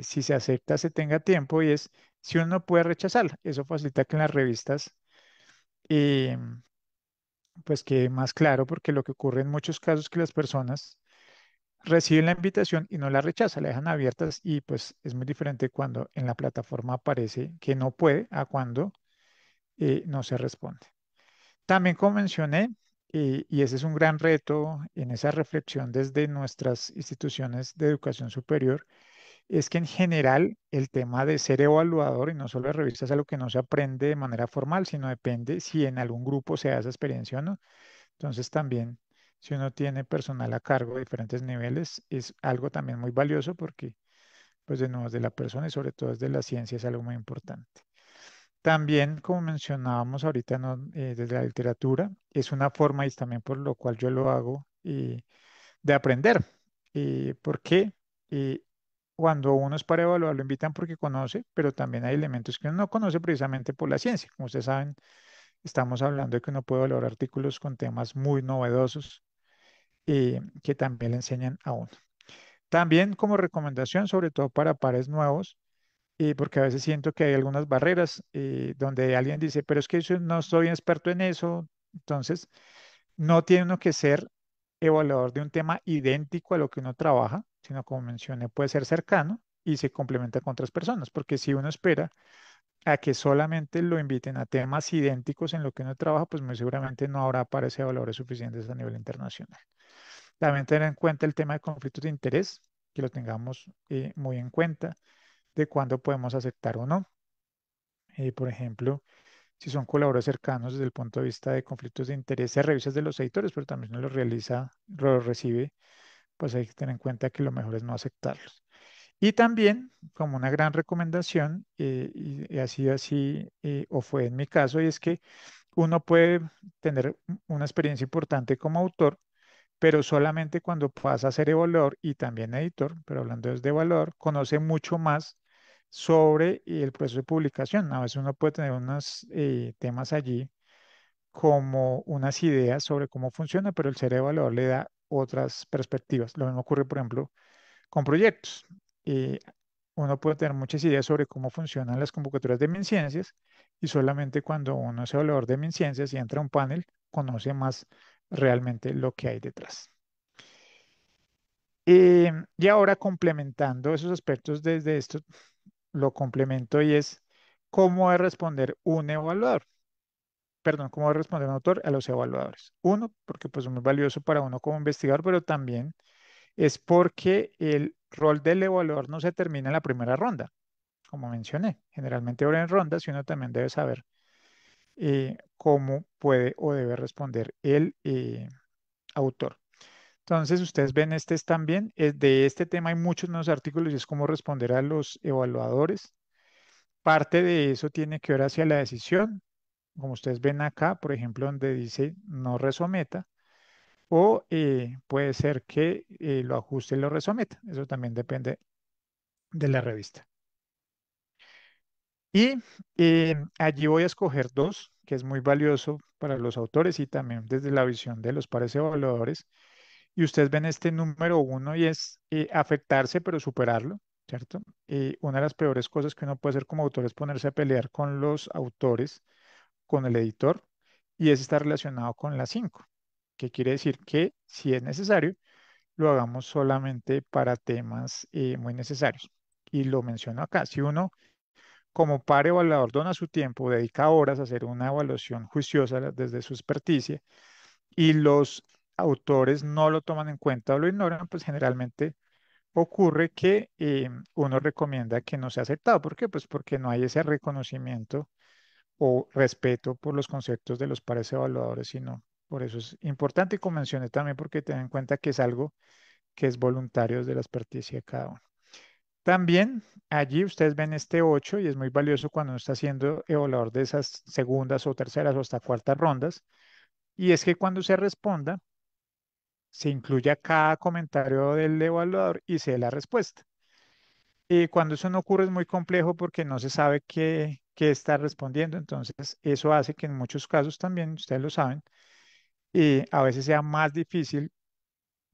si se acepta, se tenga tiempo y es si uno puede rechazar Eso facilita que en las revistas em, pues quede más claro, porque lo que ocurre en muchos casos es que las personas reciben la invitación y no la rechazan, la dejan abiertas y pues es muy diferente cuando en la plataforma aparece que no puede a cuando eh, no se responde. También como mencioné, y, ese es un gran reto en esa reflexión desde nuestras instituciones de educación superior, es que en general el tema de ser evaluador y no solo de revistas es algo que no se aprende de manera formal, sino depende si en algún grupo se da esa experiencia o no. Entonces también si uno tiene personal a cargo de diferentes niveles, es algo también muy valioso porque, pues de nuevo, de la persona y sobre todo de la ciencia es algo muy importante. También, como mencionábamos ahorita eh, desde la literatura, es una forma y también por lo cual yo lo hago eh, de aprender. Eh, ¿Por qué? cuando uno es para evaluar, lo invitan porque conoce, pero también hay elementos que uno no conoce precisamente por la ciencia. Como ustedes saben, estamos hablando de que uno puede evaluar artículos con temas muy novedosos que también le enseñan a uno. También como recomendación, sobre todo para pares nuevos, eh, porque a veces siento que hay algunas barreras eh, donde alguien dice, pero es que yo no soy experto en eso, entonces no tiene uno que ser evaluador de un tema idéntico a lo que uno trabaja, sino como mencioné, puede ser cercano y se complementa con otras personas, porque si uno espera a que solamente lo inviten a temas idénticos en lo que uno trabaja, pues muy seguramente no habrá para ese valores suficientes a nivel internacional. También tener en cuenta el tema de conflictos de interés, que lo tengamos eh, muy en cuenta de cuándo podemos aceptar o no. Eh, por ejemplo, si son colaboradores cercanos desde el punto de vista de conflictos de interés, se de los editores, pero también no los realiza, los recibe, pues hay que tener en cuenta que lo mejor es no aceptarlos. Y también, como una gran recomendación, eh, y, ha sido así, eh, o fue en mi caso, y es que uno puede tener una experiencia importante como autor, pero solamente cuando pasa a ser evaluador y también editor, pero hablando de evaluador, conoce mucho más sobre el proceso de publicación. A veces uno puede tener unos eh, temas allí como unas ideas sobre cómo funciona, pero el ser evaluador le da otras perspectivas. Lo mismo ocurre, por ejemplo, con proyectos. Eh, uno puede tener muchas ideas sobre cómo funcionan las convocatorias de MinCiencias y solamente cuando uno es evaluador de MinCiencias y entra a un panel, conoce más realmente lo que hay detrás. Em, y ahora complementando esos aspectos desde esto, lo complemento y es cómo debe responder un evaluador. Perdón, cómo a responder un autor a los evaluadores. Uno, porque pues es muy valioso para uno como investigador, pero también es porque el rol del evaluador no se termina en la primera ronda. Como mencioné, generalmente ahora en rondas y uno también debe saber eh, cómo puede o debe responder el eh, autor. Entonces, ustedes ven, este es también, eh, de este tema hay muchos nuevos artículos y es cómo responder a los evaluadores. Parte de eso tiene que ver hacia la decisión, como ustedes ven acá, por ejemplo, donde dice no resometa, o eh, puede ser que eh, lo ajuste y lo resometa. Eso también depende de la revista. Y allí voy a escoger dos, que es muy valioso para los autores y también desde la visión de los pares evaluadores, y ustedes ven este número uno y es eh, afectarse pero superarlo, ¿cierto? Eh, una de las peores cosas que uno puede hacer como autor es ponerse a pelear con los autores, con el editor, y eso está relacionado con la cinco, que quiere decir que si es necesario, lo hagamos solamente para temas eh, muy necesarios. Y lo menciono acá, si uno como par evaluador dona su tiempo, dedica horas a hacer una evaluación juiciosa desde su experticia y los autores no lo toman en cuenta o lo ignoran, pues generalmente ocurre que eh, uno recomienda que no sea aceptado. ¿Por qué? Pues porque no hay ese reconocimiento o respeto por los conceptos de los pares evaluadores, sino por eso es importante y mencioné también porque ten en cuenta que es algo que es voluntario desde la experticia de cada uno. También allí ustedes ven este 8 y es muy valioso cuando uno está siendo evaluador de esas segundas o terceras o hasta cuartas rondas. Y es que cuando se responda, se a cada comentario del evaluador y se dé la respuesta. Y cuando eso no ocurre es muy complejo porque no se sabe qué, está respondiendo. Entonces, eso hace que en muchos casos también, ustedes lo saben, y eh, a veces sea más difícil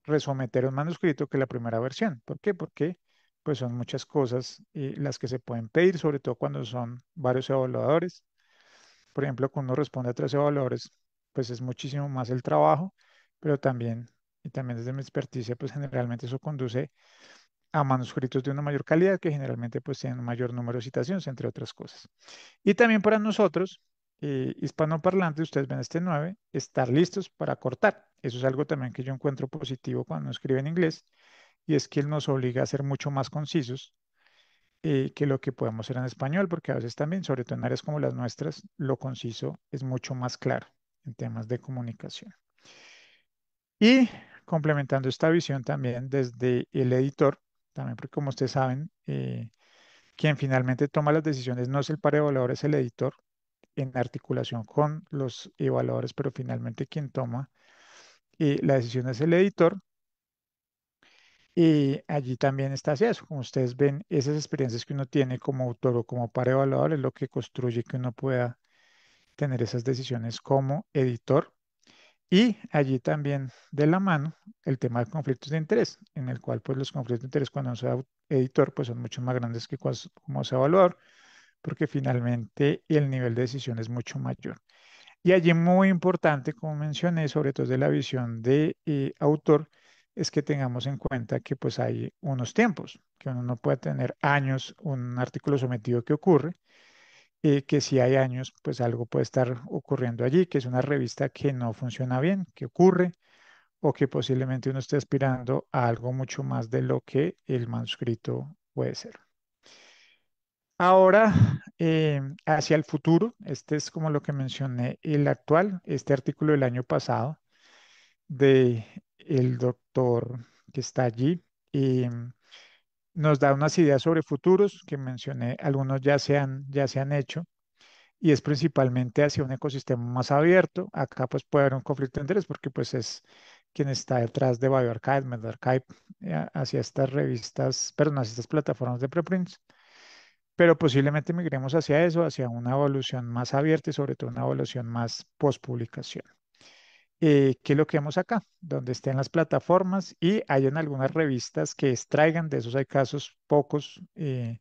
resometer un manuscrito que la primera versión. ¿Por qué? Porque pues son muchas cosas eh, las que se pueden pedir, sobre todo cuando son varios evaluadores. Por ejemplo, cuando uno responde a tres evaluadores, pues es muchísimo más el trabajo, pero también y también desde mi experticia, pues generalmente eso conduce a manuscritos de una mayor calidad que generalmente pues tienen un mayor número de citaciones, entre otras cosas. Y también para nosotros, eh, hispanoparlantes, ustedes ven este 9, estar listos para cortar. Eso es algo también que yo encuentro positivo cuando escribe en inglés, y es que él nos obliga a ser mucho más concisos eh, que lo que podemos ser en español, porque a veces también, sobre todo en áreas como las nuestras, lo conciso es mucho más claro en temas de comunicación. Y complementando esta visión también desde el editor, también porque como ustedes saben, eh, quien finalmente toma las decisiones no es el par evaluador, es el editor en articulación con los evaluadores, pero finalmente quien toma eh, la decisión es el editor. Y eh, allí también está hacia eso. Como ustedes ven, esas experiencias que uno tiene como autor o como par evaluador es lo que construye que uno pueda tener esas decisiones como editor y allí también de la mano el tema de conflictos de interés, en el cual pues los conflictos de interés cuando se editor pues son mucho más grandes que cuando, como sea evaluador, porque finalmente el nivel de decisión es mucho mayor. Y allí muy importante, como mencioné, sobre todo de la visión de eh, autor, es que tengamos en cuenta que pues hay unos tiempos, que uno no puede tener años un artículo sometido que ocurre, eh, que si hay años, pues algo puede estar ocurriendo allí, que es una revista que no funciona bien, que ocurre, o que posiblemente uno esté aspirando a algo mucho más de lo que el manuscrito puede ser. Ahora, eh, hacia el futuro, este es como lo que mencioné, el actual, este artículo del año pasado de el doctor que está allí. Eh, nos da unas ideas sobre futuros que mencioné, algunos ya se han, ya se han hecho, y es principalmente hacia un ecosistema más abierto. Acá pues puede haber un conflicto de interés porque pues es quien está detrás de BioArchive, MedArchive, eh, hacia estas revistas, perdón, hacia estas plataformas de preprints. Pero posiblemente migremos hacia eso, hacia una evolución más abierta y sobre todo una evolución más post-publicación eh, que es lo que vemos acá, donde estén las plataformas y hay en algunas revistas que extraigan, de esos hay casos pocos, eh,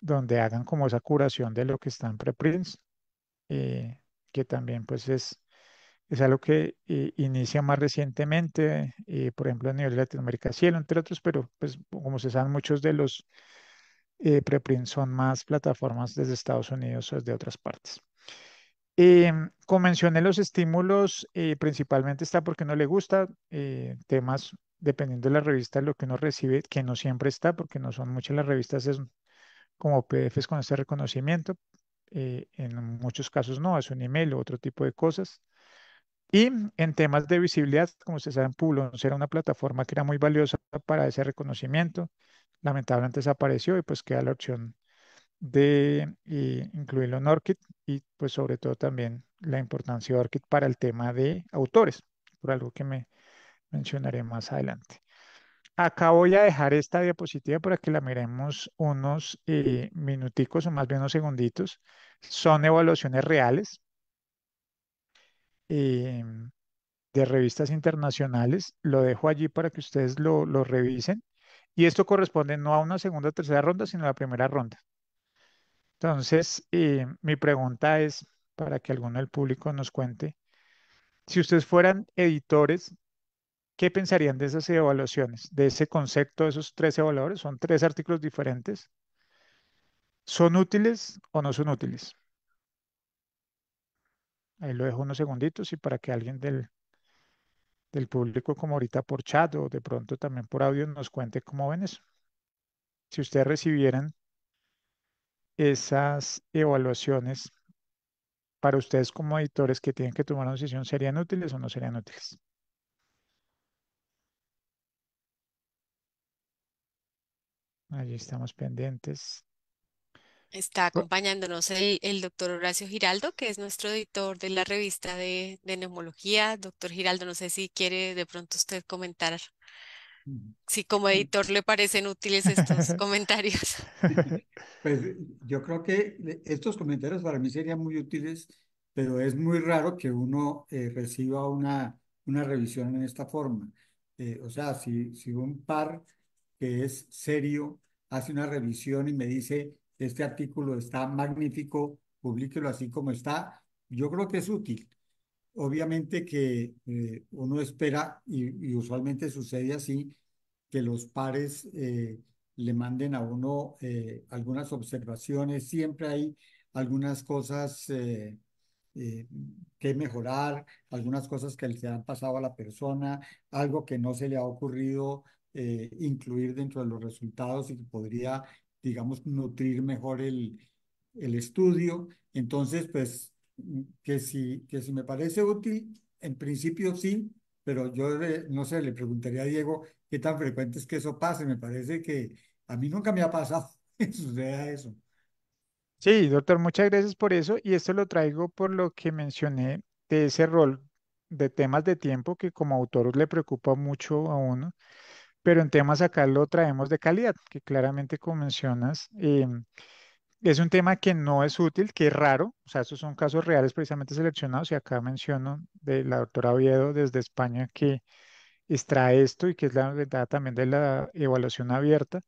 donde hagan como esa curación de lo que está en preprints, eh, que también pues es, es algo que eh, inicia más recientemente, por ejemplo a nivel de Latinoamérica, Cielo, entre otros, pero pues como se saben muchos de los preprints son más plataformas desde Estados Unidos o desde otras partes. Eh, como mencioné, los estímulos eh, principalmente está porque no le gusta, eh, temas dependiendo de la revista, lo que uno recibe, que no siempre está, porque no son muchas las revistas es como PDFs con ese reconocimiento, eh, en muchos casos no, es un email o otro tipo de cosas. Y en temas de visibilidad, como ustedes saben, Publon era una plataforma que era muy valiosa para ese reconocimiento. Lamentablemente desapareció y pues queda la opción de incluirlo en Orchid, y pues sobre todo también la importancia de ORCID para el tema de autores, por algo que me mencionaré más adelante. Acá voy a dejar esta diapositiva para que la miremos unos eh, minuticos o más bien unos segunditos. Son evaluaciones reales eh, de revistas internacionales. Lo dejo allí para que ustedes lo, lo revisen. Y esto corresponde no a una segunda o tercera ronda, sino a la primera ronda. Entonces, eh, mi pregunta es, para que alguno del público nos cuente, si ustedes fueran editores, ¿qué pensarían de esas evaluaciones, de ese concepto, de esos tres evaluadores? Son tres artículos diferentes. ¿Son útiles o no son útiles? Ahí lo dejo unos segunditos y para que alguien del, del público, como ahorita por chat o de pronto también por audio, nos cuente cómo ven eso. Si ustedes recibieran esas evaluaciones para ustedes como editores que tienen que tomar una decisión serían útiles o no serían útiles? Allí estamos pendientes. Está acompañándonos el, doctor Horacio Giraldo, que es nuestro editor de la revista de, de neumología. Doctor Giraldo, no sé si quiere de pronto usted comentar si como editor le parecen útiles estos comentarios. Pues yo creo que estos comentarios para mí serían muy útiles, pero es muy raro que uno eh, reciba una, una revisión en esta forma. Eh, o sea, si, si un par que es serio hace una revisión y me dice, este artículo está magnífico, publíquelo así como está, yo creo que es útil obviamente que eh, uno espera, y, usualmente sucede así, que los pares eh, le manden a uno eh, algunas observaciones. Siempre hay algunas cosas que mejorar, algunas cosas que se han pasado a la persona, algo que no se le ha ocurrido incluir dentro de los resultados y que podría, digamos, nutrir mejor el, el estudio. Entonces, pues que si, que si me parece útil, en principio sí, pero yo no sé, le preguntaría a Diego qué tan frecuente es que eso pase. Me parece que a mí nunca me ha pasado que suceda eso. Sí, doctor, muchas gracias por eso. Y esto lo traigo por lo que mencioné de ese rol de temas de tiempo que como autor le preocupa mucho a uno, pero en temas acá lo traemos de calidad, que claramente como mencionas, eh, es un tema que no es útil, que es raro, o sea, estos son casos reales precisamente seleccionados y acá menciono de la doctora Oviedo desde España que extrae esto y que es la verdad también de la evaluación abierta,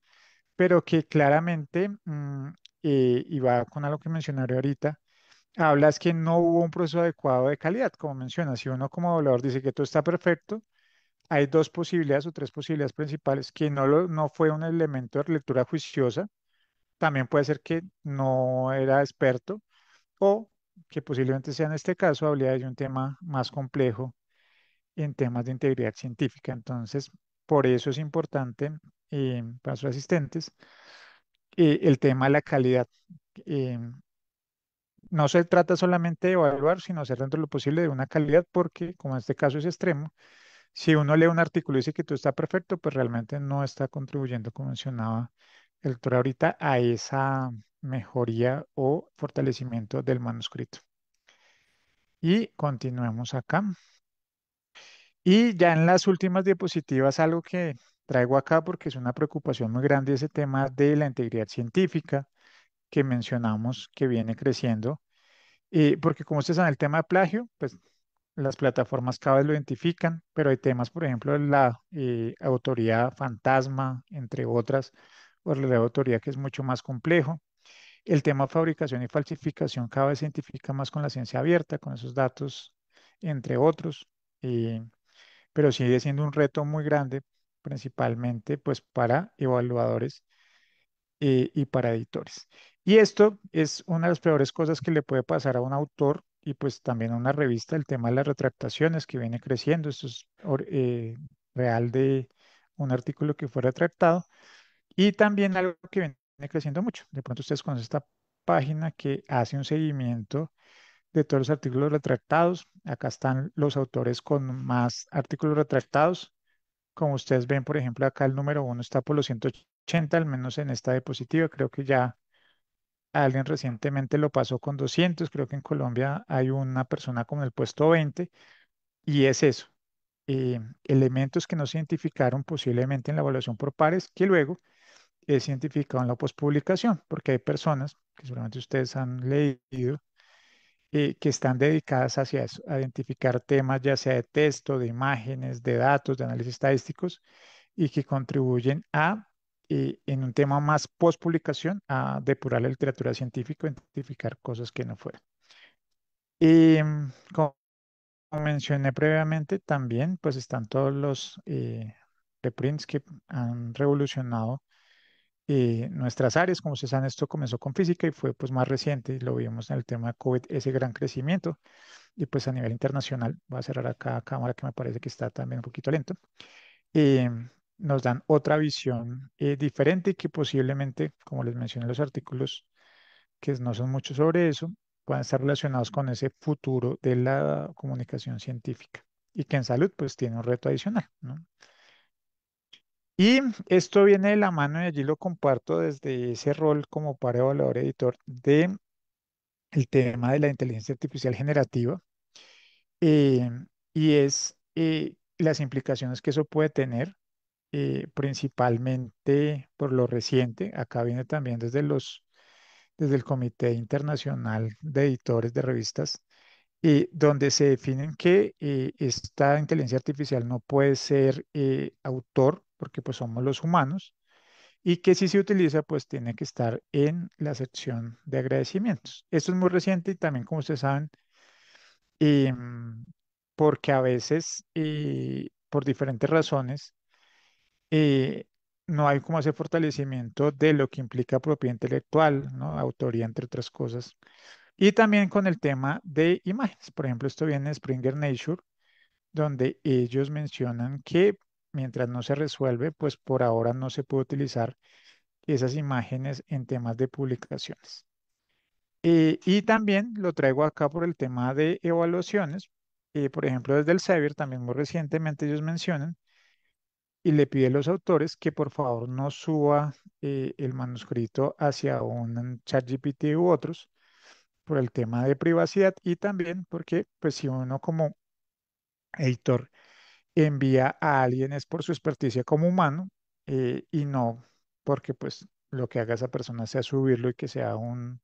pero que claramente, mm, eh, y va con algo que mencionaré ahorita, hablas que no hubo un proceso adecuado de calidad, como mencionas, si uno como evaluador dice que todo está perfecto, hay dos posibilidades o tres posibilidades principales, que no, no fue un elemento de lectura juiciosa, también puede ser que no era experto o que posiblemente sea en este caso habilidades de un tema más complejo en temas de integridad científica. Entonces, por eso es importante eh, para sus asistentes eh, el tema de la calidad. Eh, no se trata solamente de evaluar, sino hacer dentro lo posible de una calidad, porque como en este caso es extremo, si uno lee un artículo y dice que todo está perfecto, pues realmente no está contribuyendo, como mencionaba, el doctor ahorita a esa mejoría o fortalecimiento del manuscrito. Y continuemos acá. Y ya en las últimas diapositivas, algo que traigo acá porque es una preocupación muy grande ese tema de la integridad científica que mencionamos que viene creciendo. Eh, porque como ustedes saben, el tema de plagio, pues las plataformas cada vez lo identifican, pero hay temas, por ejemplo, la eh, autoría fantasma, entre otras, o la de autoría, que es mucho más complejo. El tema fabricación y falsificación cada vez se identifica más con la ciencia abierta, con esos datos, entre otros, pero sigue siendo un reto muy grande, principalmente pues para evaluadores eh, y para editores. Y esto es una de las peores cosas que le puede pasar a un autor y pues también a una revista, el tema de las retractaciones que viene creciendo, esto es eh, real de un artículo que fue retractado, y también algo que viene creciendo mucho. De pronto ustedes conocen esta página que hace un seguimiento de todos los artículos retractados. Acá están los autores con más artículos retractados. Como ustedes ven, por ejemplo, acá el número uno está por los 180, al menos en esta diapositiva. Creo que ya alguien recientemente lo pasó con 200. Creo que en Colombia hay una persona con el puesto 20 y es eso. Eh, elementos que no se identificaron posiblemente en la evaluación por pares que luego es identificado en la postpublicación, porque hay personas que seguramente ustedes han leído eh, que están dedicadas hacia eso, a identificar temas ya sea de texto, de imágenes, de datos, de análisis estadísticos y que contribuyen a, eh, en un tema más postpublicación, a depurar la literatura científica, identificar cosas que no fueron. Y em, como mencioné previamente, también pues están todos los eh, reprints que han revolucionado eh, nuestras áreas. Como se saben, esto comenzó con física y fue pues más reciente, lo vimos en el tema de COVID, ese gran crecimiento. Y pues a nivel internacional, voy a cerrar acá cámara que me parece que está también un poquito lento. Eh, nos dan otra visión eh, diferente y que posiblemente, como les mencioné en los artículos, que no son muchos sobre eso, puedan estar relacionados con ese futuro de la comunicación científica y que en salud pues tiene un reto adicional, y esto viene de la mano, y allí lo comparto desde ese rol como par evaluador editor, de el tema de la inteligencia artificial generativa. Em, y es eh, las implicaciones que eso puede tener, eh, principalmente por lo reciente. Acá viene también desde los desde el Comité Internacional de Editores de Revistas, eh, donde se definen que esta inteligencia artificial no puede ser autor porque pues somos los humanos, y que si se utiliza, pues tiene que estar en la sección de agradecimientos. Esto es muy reciente y también, como ustedes saben, em, porque a veces, eh, por diferentes razones, eh, no hay como hacer fortalecimiento de lo que implica propiedad intelectual, ¿no? autoría, entre otras cosas. Y también con el tema de imágenes. Por ejemplo, esto viene de Springer Nature, donde ellos mencionan que mientras no se resuelve, pues por ahora no se puede utilizar esas imágenes en temas de publicaciones. Eh, y también lo traigo acá por el tema de evaluaciones. Eh, por ejemplo, desde el Sevier, también muy recientemente ellos mencionan y le pide a los autores que por favor no suba eh, el manuscrito hacia un chat GPT u otros por el tema de privacidad y también porque pues si uno como editor envía a alguien es por su experticia como humano eh, y no porque pues lo que haga esa persona sea subirlo y que sea un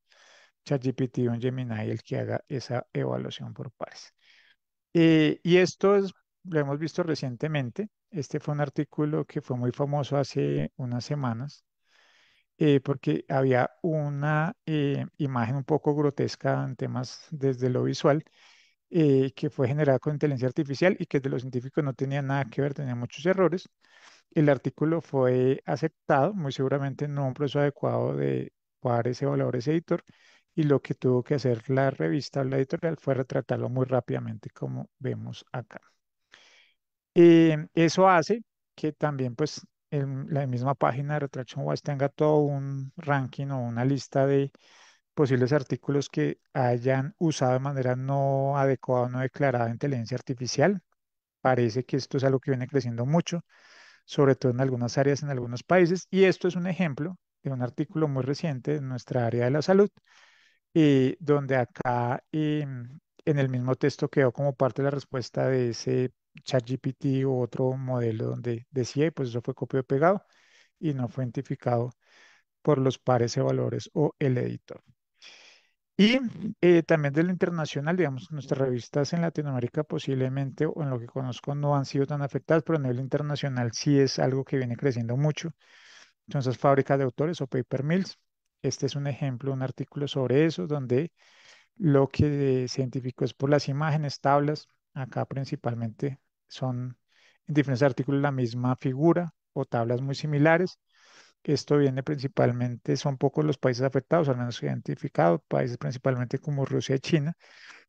ChatGPT o un Gemini el que haga esa evaluación por pares. Eh, y esto lo hemos visto recientemente. Este fue un artículo que fue muy famoso hace unas semanas eh, porque había una imagen un poco grotesca en temas desde lo visual eh, que fue generada con inteligencia artificial y que de los científicos no tenía nada que ver, tenía muchos errores. El artículo fue aceptado, muy seguramente no un proceso adecuado de cuadrar ese valor ese editor, y lo que tuvo que hacer la revista o la editorial fue retratarlo muy rápidamente, como vemos acá. Eh, eso hace que también pues en la misma página de Retraction Watch tenga todo un ranking o una lista de posibles artículos que hayan usado de manera no adecuada o no declarada inteligencia artificial. Parece que esto es algo que viene creciendo mucho, sobre todo en algunas áreas, en algunos países, y esto es un ejemplo de un artículo muy reciente en nuestra área de la salud, y eh, donde acá em, en el mismo texto quedó como parte de la respuesta de ese ChatGPT u otro modelo donde decía, pues eso fue copiado y pegado y no fue identificado por los pares de valores o el editor. Y eh, también de lo internacional, digamos, nuestras revistas en Latinoamérica posiblemente, o en lo que conozco, no han sido tan afectadas, pero a nivel internacional sí es algo que viene creciendo mucho. Entonces, fábricas de autores o paper mills. Este es un ejemplo, un artículo sobre eso, donde lo que se identificó es por las imágenes, tablas. Acá principalmente son en diferentes artículos la misma figura o tablas muy similares esto viene principalmente, son pocos los países afectados, al menos identificados, países principalmente como Rusia y China,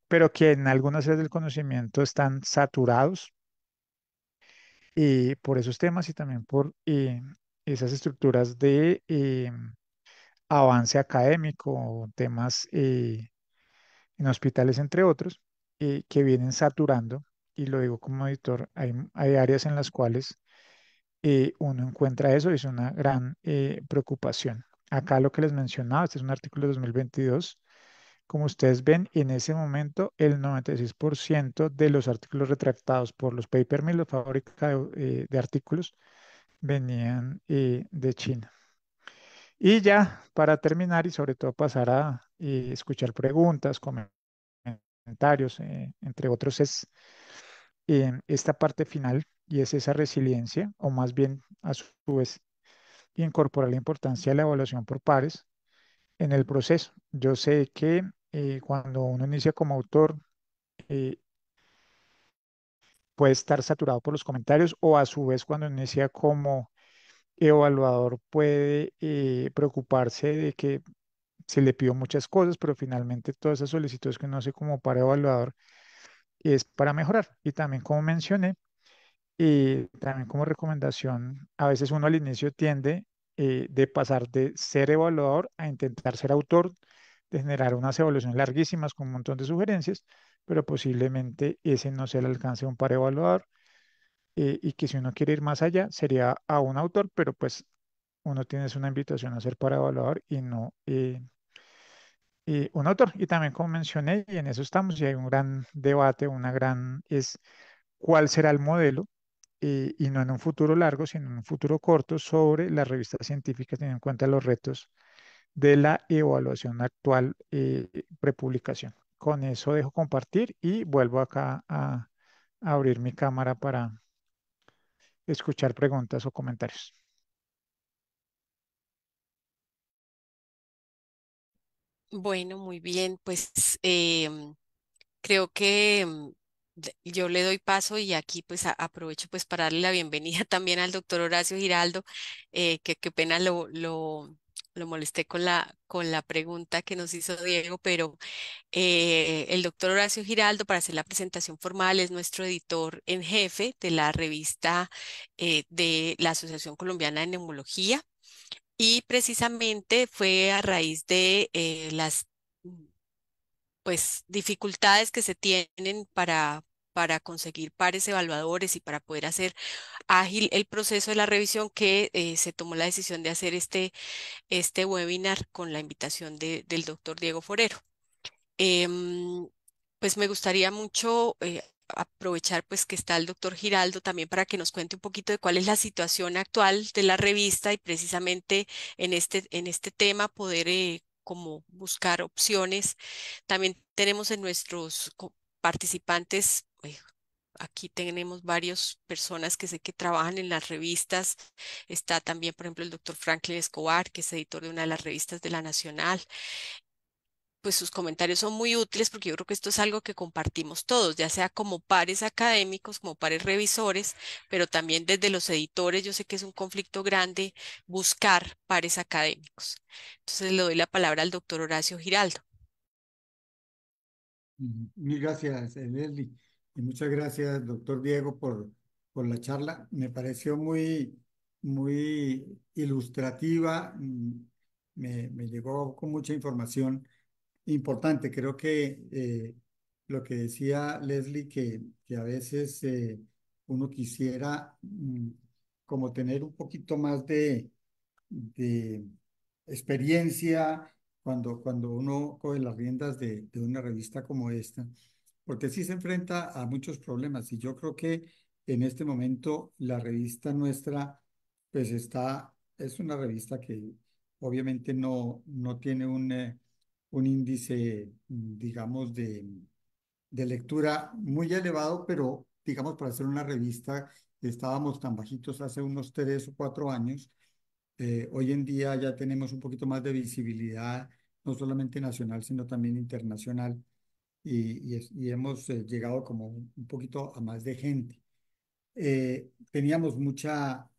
pero que en algunas áreas del conocimiento están saturados y por esos temas y también por eh, esas estructuras de eh, avance académico, temas eh, en hospitales, entre otros, que vienen saturando, y lo digo como editor, hay áreas en las cuales eh, uno encuentra eso y es una gran eh, preocupación. Acá lo que les mencionaba, este es un artículo de 2022. Como ustedes ven, en ese momento el 96% de los artículos retractados por los paper mills, la fábrica eh, de artículos, venían de China. Y ya para terminar y sobre todo pasar a escuchar preguntas, comentarios, entre otros, es esta parte final y es esa resiliencia, o más bien a su vez incorporar la importancia de la evaluación por pares en el proceso. Yo sé que eh, cuando uno inicia como autor, eh, puede estar saturado por los comentarios o a su vez cuando inicia como evaluador puede eh, preocuparse de que se le pidió muchas cosas, pero finalmente todas esas solicitudes que uno hace como para evaluador es para mejorar. Y también como mencioné, y eh, también como recomendación, a veces uno al inicio tiende eh, de pasar de ser evaluador a intentar ser autor, de generar unas evaluaciones larguísimas con un montón de sugerencias, pero posiblemente ese no sea el alcance de un par evaluador eh, y que si uno quiere ir más allá sería a un autor, pero pues uno tiene una invitación a ser para evaluador y no eh, un autor. Y también como mencioné, y en eso estamos, y hay un gran debate, una gran es cuál será el modelo, eh, y no en un futuro largo, sino en un futuro corto, sobre las revistas científicas, teniendo en cuenta los retos de la evaluación actual y eh, prepublicación. Con eso dejo compartir y vuelvo acá a abrir mi cámara para escuchar preguntas o comentarios. Bueno, muy bien, pues em, creo que mm, yo le doy paso y aquí pues aprovecho pues para darle la bienvenida también al doctor Horacio Giraldo, eh, que qué pena lo, molesté con la, con la pregunta que nos hizo Diego, pero eh, el doctor Horacio Giraldo para hacer la presentación formal es nuestro editor en jefe de la revista eh, de la Asociación Colombiana de Neumología. Y precisamente fue a raíz de eh, las mm, pues, dificultades que se tienen para, para conseguir pares evaluadores y para poder hacer ágil el proceso de la revisión que eh, se tomó la decisión de hacer este, este webinar con la invitación del doctor Diego Forero. Em, pues me gustaría mucho eh, aprovechar pues que está el doctor Giraldo también para que nos cuente un poquito de cuál es la situación actual de la revista y precisamente en este, en este tema poder eh, como buscar opciones. También tenemos en nuestros participantes, eh, aquí tenemos varias personas que sé que trabajan en las revistas. Está también, por ejemplo, el doctor Franklin Escobar, que es editor de una de las revistas de la Nacional pues sus comentarios son muy útiles porque yo creo que esto es algo que compartimos todos, ya sea como pares académicos, como pares revisores, pero también desde los editores, yo sé que es un conflicto grande buscar pares académicos. Entonces le doy la palabra al doctor Horacio Giraldo. Muchas gracias, Leslie. Y muchas gracias, doctor Diego, por, por la charla. Me pareció muy, muy ilustrativa. Mm, me, me llegó con mucha información importante. Creo que eh, lo que decía Leslie, que, que a veces eh, uno quisiera mm, como tener un poquito más de, de experiencia cuando, cuando uno coge las riendas de, de, una revista como esta, porque sí se enfrenta a muchos problemas y yo creo que en este momento la revista nuestra, pues está, es una revista que obviamente no, no tiene un... Eh, un índice, digamos, de, de lectura muy elevado, pero digamos, para hacer una revista, estábamos tan bajitos hace unos tres o cuatro años. Eh, hoy en día ya tenemos un poquito más de visibilidad, no solamente nacional, sino también internacional, y, y, hemos eh, llegado como un, poquito a más de gente. Eh, teníamos mucha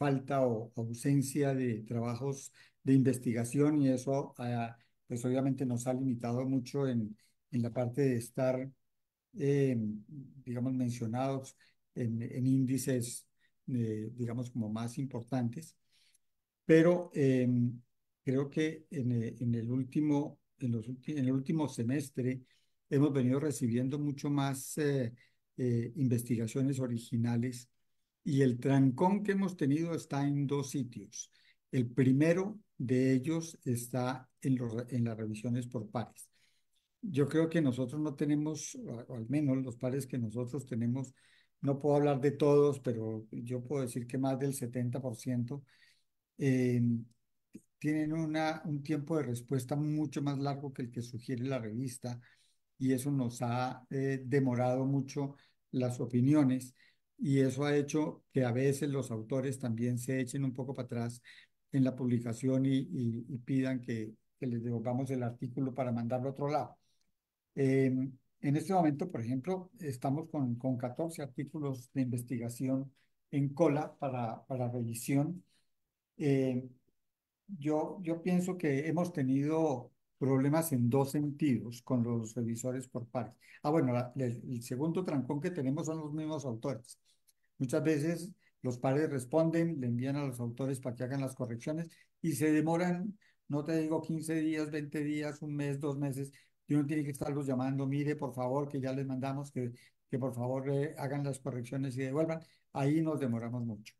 falta o ausencia de trabajos de investigación y eso ah, pues obviamente nos ha limitado mucho en, la parte de estar, em, digamos, mencionados en, índices, eh, digamos, como más importantes. Pero em, creo que en, el último, en el último semestre hemos venido recibiendo mucho más eh, eh, investigaciones originales y el trancón que hemos tenido está en dos sitios. El primero de ellos está en, las revisiones por pares. Yo creo que nosotros no tenemos, o al menos los pares que nosotros tenemos, no puedo hablar de todos, pero yo puedo decir que más del 70% eh, tienen un tiempo de respuesta mucho más largo que el que sugiere la revista y eso nos ha eh, demorado mucho las opiniones y eso ha hecho que a veces los autores también se echen un poco para atrás en la publicación y, pidan que, que, les devolvamos el artículo para mandarlo a otro lado. Em, en este momento, por ejemplo, estamos con, con 14 artículos de investigación en cola para, para revisión. Em, yo, yo pienso que hemos tenido problemas en dos sentidos con los revisores por pares. Ah, bueno, el, segundo trancón que tenemos son los mismos autores. Muchas veces los pares responden, le envían a los autores para que hagan las correcciones y se demoran, no te digo 15 días, 20 días, un mes, dos meses, y uno tiene que estarlos llamando, mire, por favor, que ya les mandamos que, que por favor eh, hagan las correcciones y devuelvan. Ahí nos demoramos mucho.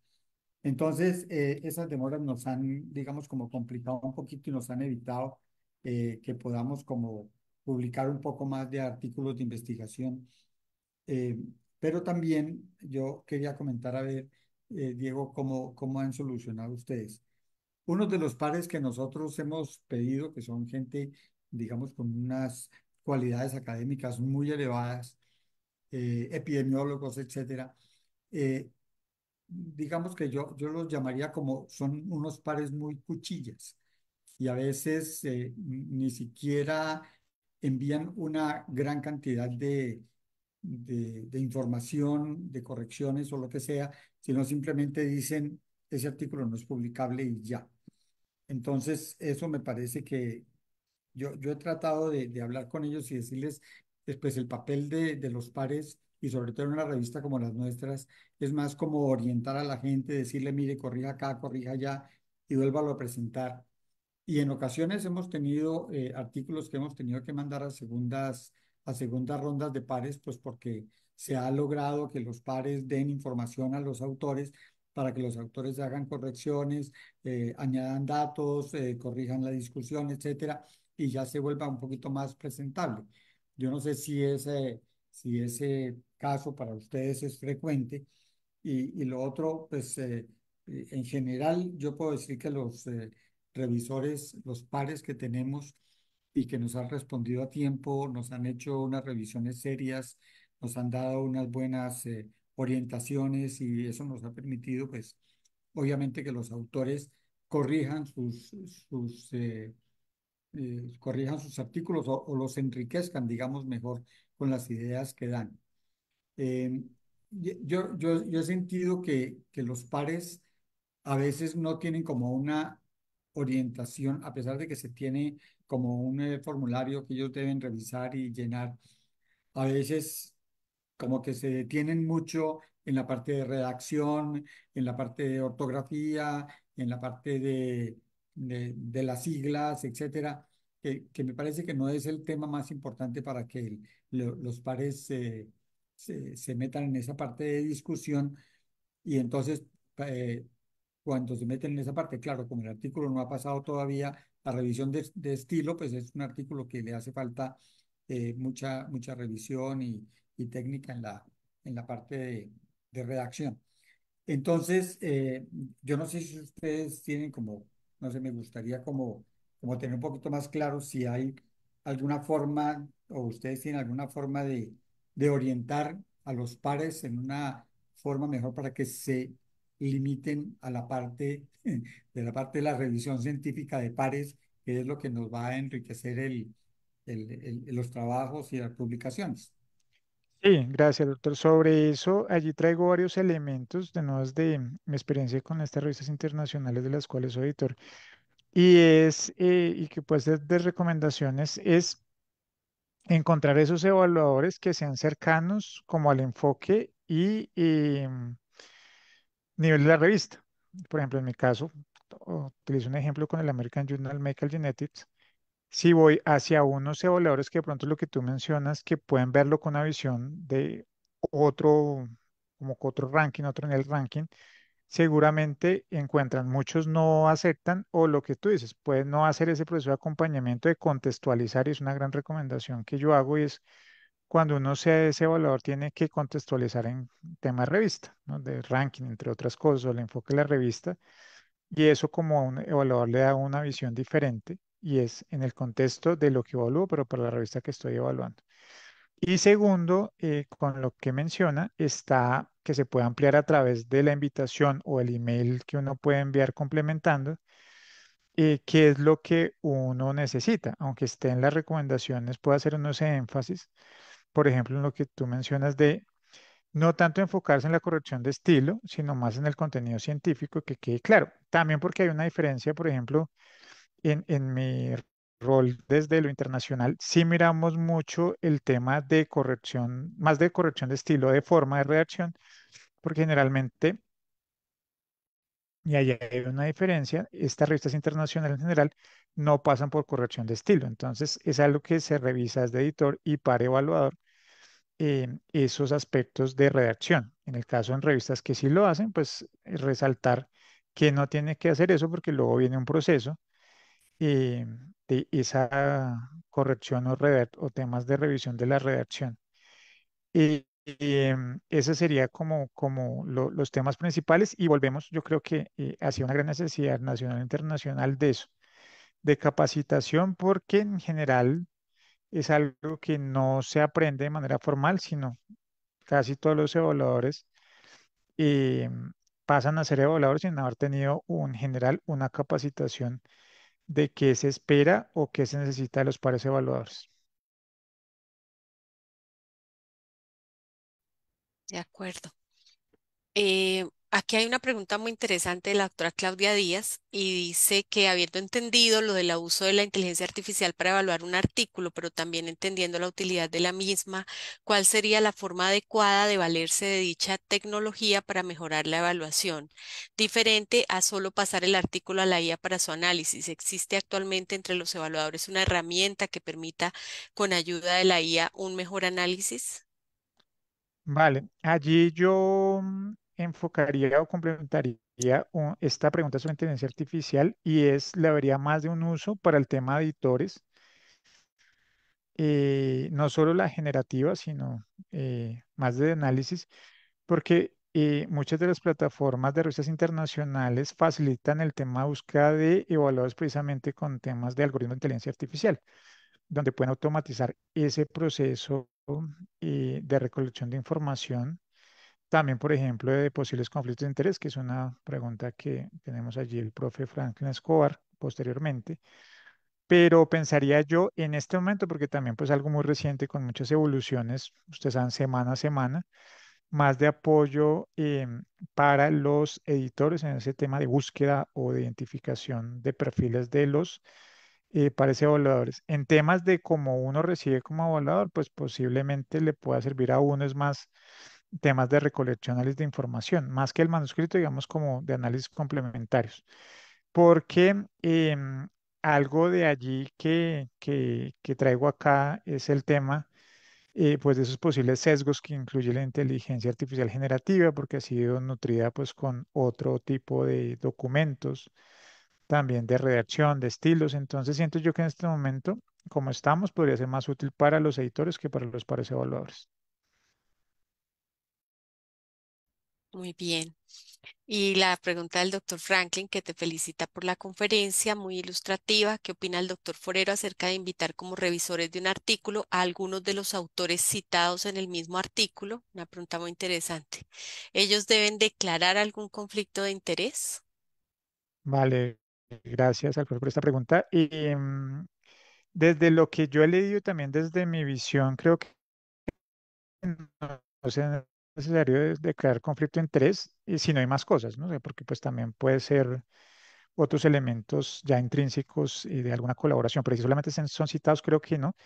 Entonces, eh, esas demoras nos han, digamos, como complicado un poquito y nos han evitado eh, que podamos como publicar un poco más de artículos de investigación. Eh, pero también yo quería comentar, a ver, eh, Diego, cómo, cómo han solucionado ustedes. Uno de los pares que nosotros hemos pedido, que son gente, digamos, con unas cualidades académicas muy elevadas, epidemiólogos, etcétera, digamos que yo, yo los llamaría como son unos pares muy cuchillas, y a veces eh, ni siquiera envían una gran cantidad de, de, información, de correcciones o lo que sea, sino simplemente dicen, ese artículo no es publicable y ya. Entonces, eso me parece que yo, yo he tratado de, hablar con ellos y decirles, después pues, el papel de, de los pares y sobre todo en una revista como las nuestras, es más como orientar a la gente, decirle, mire, corrija acá, corrija allá y vuélvalo a presentar. Y en ocasiones hemos tenido eh, artículos que hemos tenido que mandar a segundas, a segundas rondas de pares, pues porque se ha logrado que los pares den información a los autores para que los autores hagan correcciones, eh, añadan datos, eh, corrijan la discusión, etcétera, y ya se vuelva un poquito más presentable. Yo no sé si ese, si ese caso para ustedes es frecuente. Y, lo otro, pues en general yo puedo decir que los revisores, los pares que tenemos y que nos han respondido a tiempo, nos han hecho unas revisiones serias, nos han dado unas buenas eh, orientaciones y eso nos ha permitido, pues, obviamente que los autores corrijan sus, sus, eh, eh, corrijan sus artículos o, los enriquezcan, digamos, mejor con las ideas que dan. Yo, yo, he sentido que, que los pares a veces no tienen como una orientación, a pesar de que se tiene como un eh, formulario que ellos deben revisar y llenar, a veces como que se detienen mucho en la parte de redacción, en la parte de ortografía, en la parte de, de, las siglas, etcétera, que, que, me parece que no es el tema más importante para que los pares se, se, metan en esa parte de discusión y entonces eh, cuando se meten en esa parte. Claro, como el artículo no ha pasado todavía la revisión de, estilo, pues es un artículo que le hace falta eh, mucha, mucha revisión y, técnica en la, en la parte de, redacción. Entonces, eh, yo no sé si ustedes tienen como, no sé, me gustaría como, como tener un poquito más claro si hay alguna forma o ustedes tienen alguna forma de, de orientar a los pares en una forma mejor para que se limiten a la parte de la parte de la revisión científica de pares, que es lo que nos va a enriquecer el, los trabajos y las publicaciones. Sí, gracias, doctor. Sobre eso, allí traigo varios elementos de nuevas de mi experiencia con estas revistas internacionales de las cuales soy editor. Y es, eh, y que pues de, de recomendaciones es encontrar esos evaluadores que sean cercanos como al enfoque y, em, Nivel de la revista. Por ejemplo, en mi caso, utilizo un ejemplo con el American Journal Medical Genetics. Si voy hacia unos evaluadores que de pronto lo que tú mencionas, que pueden verlo con una visión de otro, como otro ranking, otro en el ranking, seguramente encuentran, muchos no aceptan o lo que tú dices, pueden no hacer ese proceso de acompañamiento, de contextualizar y es una gran recomendación que yo hago y es cuando uno sea ese evaluador tiene que contextualizar en temas revista, de ranking, entre otras cosas, o el enfoque de la revista, y eso como un evaluador le da una visión diferente y es en el contexto de lo que evalúo, pero para la revista que estoy evaluando. Y segundo, eh, con lo que menciona, está que se puede ampliar a través de la invitación o el email que uno puede enviar complementando, eh, qué es lo que uno necesita. Aunque esté en las recomendaciones, puede hacer ese énfasis por ejemplo, en lo que tú mencionas de no tanto enfocarse en la corrección de estilo, sino más en el contenido científico que quede claro. También porque hay una diferencia, por ejemplo, en, en mi rol desde lo internacional, Si miramos mucho el tema de corrección, más de corrección de estilo, de forma de reacción, porque generalmente y ahí hay una diferencia. Estas revistas internacionales en general no pasan por corrección de estilo. Entonces, es algo que se revisa desde editor y para evaluador eh, esos aspectos de redacción. En el caso en revistas que sí lo hacen, pues eh, resaltar que no tiene que hacer eso porque luego viene un proceso eh, de esa corrección o, temas de revisión de la redacción. Y eh, ese sería como, como los temas principales y volvemos, yo creo que eh, ha sido una gran necesidad nacional e internacional de eso, de capacitación, porque en general es algo que no se aprende de manera formal, sino casi todos los evaluadores eh, pasan a ser evaluadores sin haber tenido en general una capacitación de qué se espera o qué se necesita de los pares evaluadores. De acuerdo. Eh, aquí hay una pregunta muy interesante de la doctora Claudia Díaz y dice que habiendo entendido lo del uso de la inteligencia artificial para evaluar un artículo, pero también entendiendo la utilidad de la misma, ¿cuál sería la forma adecuada de valerse de dicha tecnología para mejorar la evaluación? Diferente a solo pasar el artículo a la IA para su análisis. ¿Existe actualmente entre los evaluadores una herramienta que permita con ayuda de la IA un mejor análisis? Vale, allí yo mm, enfocaría o complementaría esta pregunta sobre inteligencia artificial y es, le vería más de un uso para el tema de editores, eh, no solo la generativa, sino eh, más de análisis, porque eh, muchas de las plataformas de revistas internacionales facilitan el tema de búsqueda de evaluados precisamente con temas de algoritmo de inteligencia artificial donde pueden automatizar ese proceso eh, de recolección de información. También, por ejemplo, de posibles conflictos de interés, que es una pregunta que tenemos allí el profe Franklin Escobar posteriormente. Pero pensaría yo en este momento, porque también pues algo muy reciente con muchas evoluciones, ustedes saben, semana a semana, más de apoyo em, para los editores en ese tema de búsqueda o de identificación de perfiles de los eh, parece evaluadores. En temas de cómo uno recibe como evaluador, pues posiblemente le pueda servir a uno es más temas de recolección de información, más que el manuscrito, digamos, como de análisis complementarios. Porque em, algo de allí que, que, que, traigo acá es el tema eh, pues de esos posibles sesgos que incluye la inteligencia artificial generativa, porque ha sido nutrida pues con otro tipo de documentos, también de redacción, de estilos. Entonces siento yo que en este momento, como estamos, podría ser más útil para los editores que para los pares evaluadores. Muy bien. Y la pregunta del doctor Franklin, que te felicita por la conferencia, muy ilustrativa. ¿Qué opina el doctor Forero acerca de invitar como revisores de un artículo a algunos de los autores citados en el mismo artículo? Una pregunta muy interesante. ¿Ellos deben declarar algún conflicto de interés? Vale, Gracias, Alfredo, por esta pregunta. Y, em, desde lo que yo he leído también desde mi visión, creo que no es necesario declarar conflicto tres, y si no hay más cosas, ¿no? Porque pues también puede ser otros elementos ya intrínsecos y de alguna colaboración, pero si solamente son citados, creo que no.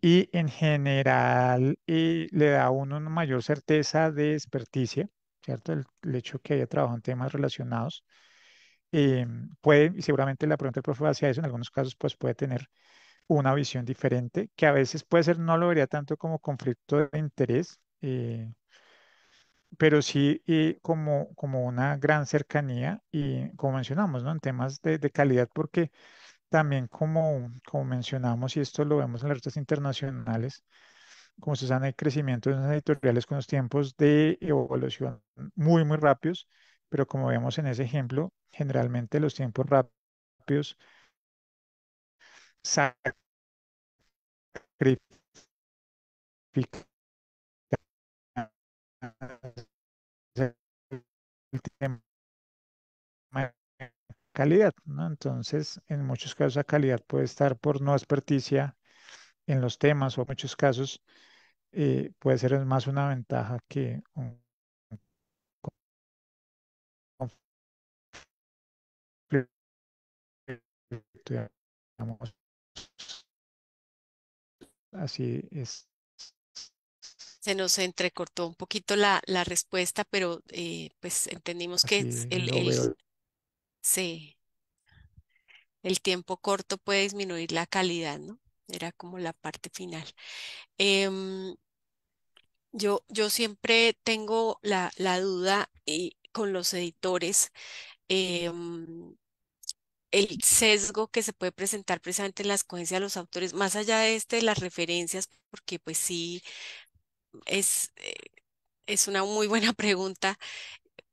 Y en general le da a uno una mayor certeza de experticia, ¿cierto? El, el hecho que haya trabajado en temas relacionados eh, puede, y seguramente la pregunta del profe hacia eso, en algunos casos pues puede tener una visión diferente, que a veces puede ser, no lo vería tanto como conflicto de interés, eh, pero sí eh, como, como una gran cercanía y como mencionamos, ¿no? En temas de, calidad, porque también como, como mencionamos, y esto lo vemos en las rutas internacionales, como se sabe hay crecimiento de las editoriales con los tiempos de evolución muy, muy rápidos pero como vemos en ese ejemplo, generalmente los tiempos rápidos sacrifican el calidad, Entonces, en muchos casos la calidad puede estar por no experticia en los temas o en muchos casos eh, puede ser más una ventaja que un Así es. Se nos entrecortó un poquito la, la respuesta, pero eh, pues entendimos que el, tiempo corto puede disminuir la calidad, ¿no? Era como la parte final. Em, yo, yo siempre tengo la, la duda y eh, con los editores. Em, el sesgo que se puede presentar precisamente en la escogencia de los autores, más allá de este, las referencias, porque pues sí, es, eh, es una muy buena pregunta,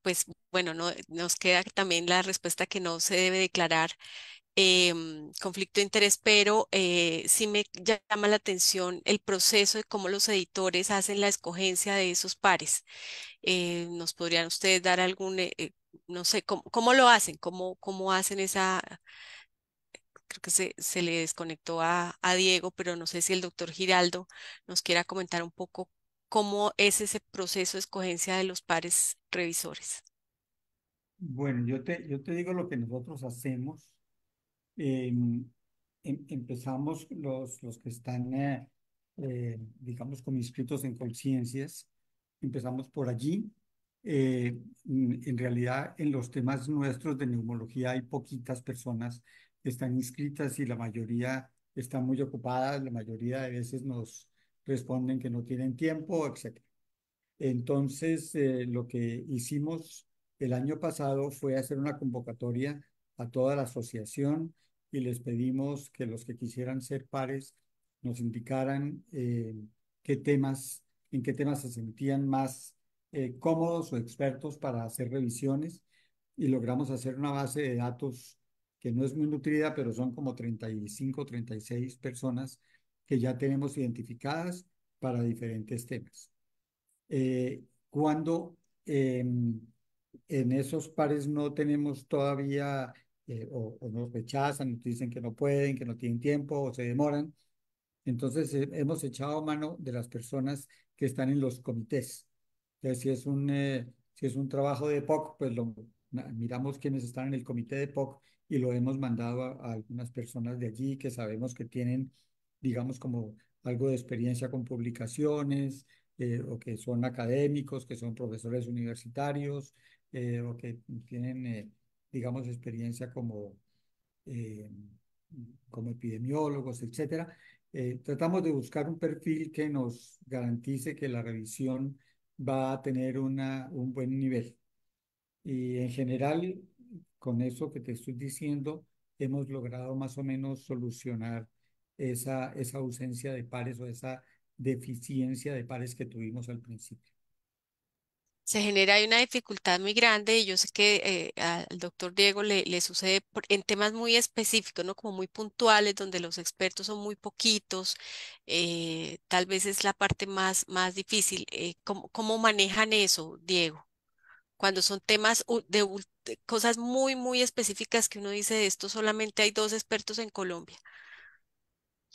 pues bueno, no, nos queda también la respuesta que no se debe declarar em, conflicto de interés, pero eh, sí me llama la atención el proceso de cómo los editores hacen la escogencia de esos pares. Eh, ¿Nos podrían ustedes dar algún no sé, ¿cómo, cómo lo hacen? ¿Cómo, ¿Cómo hacen esa... Creo que se, se le desconectó a, a Diego, pero no sé si el doctor Giraldo nos quiera comentar un poco cómo es ese proceso de escogencia de los pares revisores. Bueno, yo te, yo te digo lo que nosotros hacemos. Em, em, empezamos los, los que están, eh, eh, digamos, como inscritos en conciencias. Empezamos por allí eh, en realidad en los temas nuestros de neumología hay poquitas personas que están inscritas y la mayoría están muy ocupadas, la mayoría de veces nos responden que no tienen tiempo, etc. Entonces, eh, lo que hicimos el año pasado fue hacer una convocatoria a toda la asociación y les pedimos que los que quisieran ser pares nos indicaran eh, qué temas, en qué temas se sentían más eh, cómodos o expertos para hacer revisiones y logramos hacer una base de datos que no es muy nutrida, pero son como 35, o 36 personas que ya tenemos identificadas para diferentes temas. Eh, cuando em, en esos pares no tenemos todavía eh, o, o, nos rechazan, nos dicen que no pueden, que no tienen tiempo o se demoran, entonces hemos echado mano de las personas que están en los comités si es un, eh, si es un trabajo de POC, pues lo, miramos quienes están en el comité de POC y lo hemos mandado a, algunas personas de allí que sabemos que tienen, digamos, como algo de experiencia con publicaciones, eh, o que son académicos, que son profesores universitarios, eh, o que tienen, digamos, experiencia como, como epidemiólogos, etcétera. tratamos de buscar un perfil que nos garantice que la revisión va a tener una, un buen nivel. Y en general, con eso que te estoy diciendo, hemos logrado más o menos solucionar esa, esa ausencia de pares o esa deficiencia de pares que tuvimos al principio se genera una dificultad muy grande y yo sé que eh, al doctor Diego le, sucede en temas muy específicos, ¿no? Como muy puntuales, donde los expertos son muy poquitos, eh, tal vez es la parte más, más difícil. Eh, ¿cómo, manejan eso, Diego? Cuando son temas de, cosas muy, muy específicas que uno dice, de esto solamente hay dos expertos en Colombia.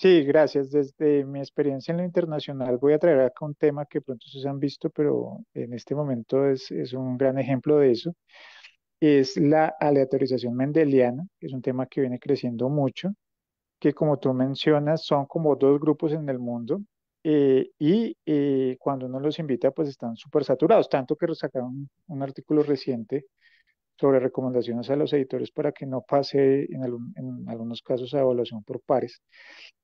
Sí, gracias. Desde mi experiencia en lo internacional voy a traer acá un tema que pronto se han visto, pero en este momento es, un gran ejemplo de eso. Es la aleatorización mendeliana, que es un tema que viene creciendo mucho, que como tú mencionas son como dos grupos en el mundo eh, y eh, cuando uno los invita pues están súper saturados, tanto que sacaron un artículo reciente sobre recomendaciones a los editores para que no pase en, algunos casos a evaluación por pares.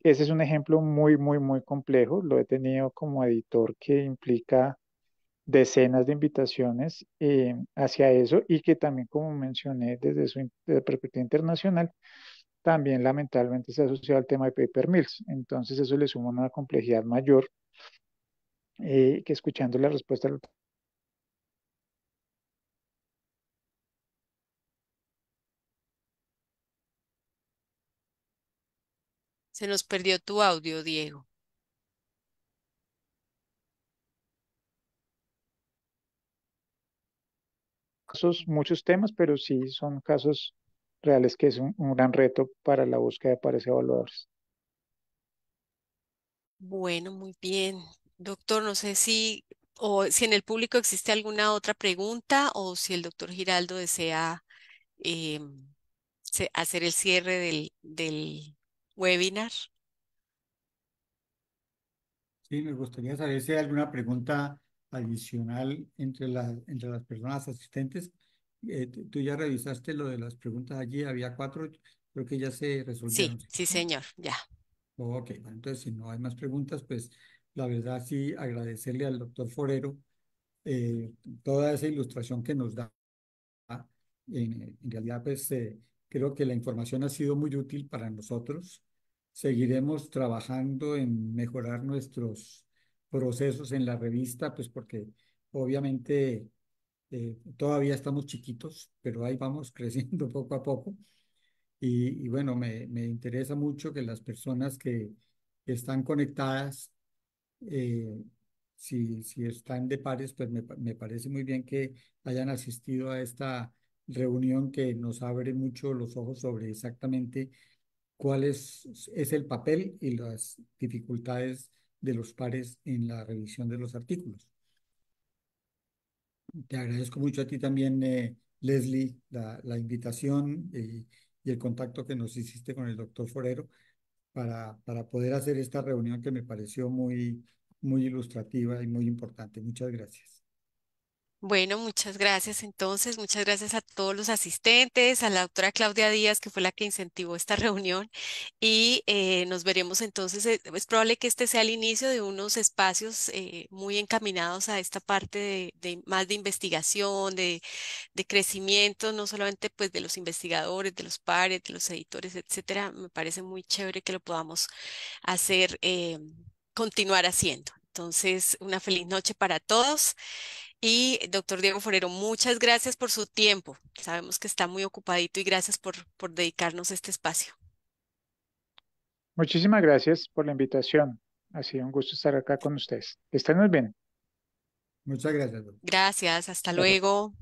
Ese es un ejemplo muy, muy, muy complejo. Lo he tenido como editor que implica decenas de invitaciones eh, hacia eso y que también, como mencioné desde su perspectiva internacional, también lamentablemente se asociado al tema de paper mills. Entonces eso le suma una complejidad mayor eh, que escuchando la respuesta Se nos perdió tu audio, Diego. Casos, muchos temas, pero sí son casos reales que es un, gran reto para la búsqueda de pares evaluadores. Bueno, muy bien. Doctor, no sé si, o si en el público existe alguna otra pregunta o si el doctor Giraldo desea em, hacer el cierre del, del webinar. Sí, me gustaría saber si hay alguna pregunta adicional entre, entre las personas asistentes. Eh, tú ya revisaste lo de las preguntas allí, había cuatro, creo que ya se resolvieron. Sí, sí, señor, ya. Ok, entonces si no hay más preguntas, pues la verdad sí agradecerle al doctor Forero eh, toda esa ilustración que nos da. En, realidad, pues eh, creo que la información ha sido muy útil para nosotros seguiremos trabajando en mejorar nuestros procesos en la revista, pues porque obviamente eh, todavía estamos chiquitos, pero ahí vamos creciendo poco a poco. Y, bueno, me, me, interesa mucho que las personas que, están conectadas, eh, si, si, están de pares, pues me, me parece muy bien que hayan asistido a esta reunión que nos abre mucho los ojos sobre exactamente cuál es, el papel y las dificultades de los pares en la revisión de los artículos. Te agradezco mucho a ti también, eh, Leslie, la, invitación eh, y, el contacto que nos hiciste con el doctor Forero para, para poder hacer esta reunión que me pareció muy, muy ilustrativa y muy importante. Muchas gracias. Bueno, muchas gracias entonces, muchas gracias a todos los asistentes, a la doctora Claudia Díaz, que fue la que incentivó esta reunión, y eh, nos veremos entonces, eh, es probable que este sea el inicio de unos espacios eh, muy encaminados a esta parte de, más de investigación, de, crecimiento, no solamente pues de los investigadores, de los pares, de los editores, etcétera. Me parece muy chévere que lo podamos hacer, em, continuar haciendo. Entonces, una feliz noche para todos. Y doctor Diego Forero, muchas gracias por su tiempo. Sabemos que está muy ocupadito y gracias por, por dedicarnos este espacio. Muchísimas gracias por la invitación. Ha sido un gusto estar acá con ustedes. Estén muy bien. Muchas gracias. Doctor. Gracias, hasta luego.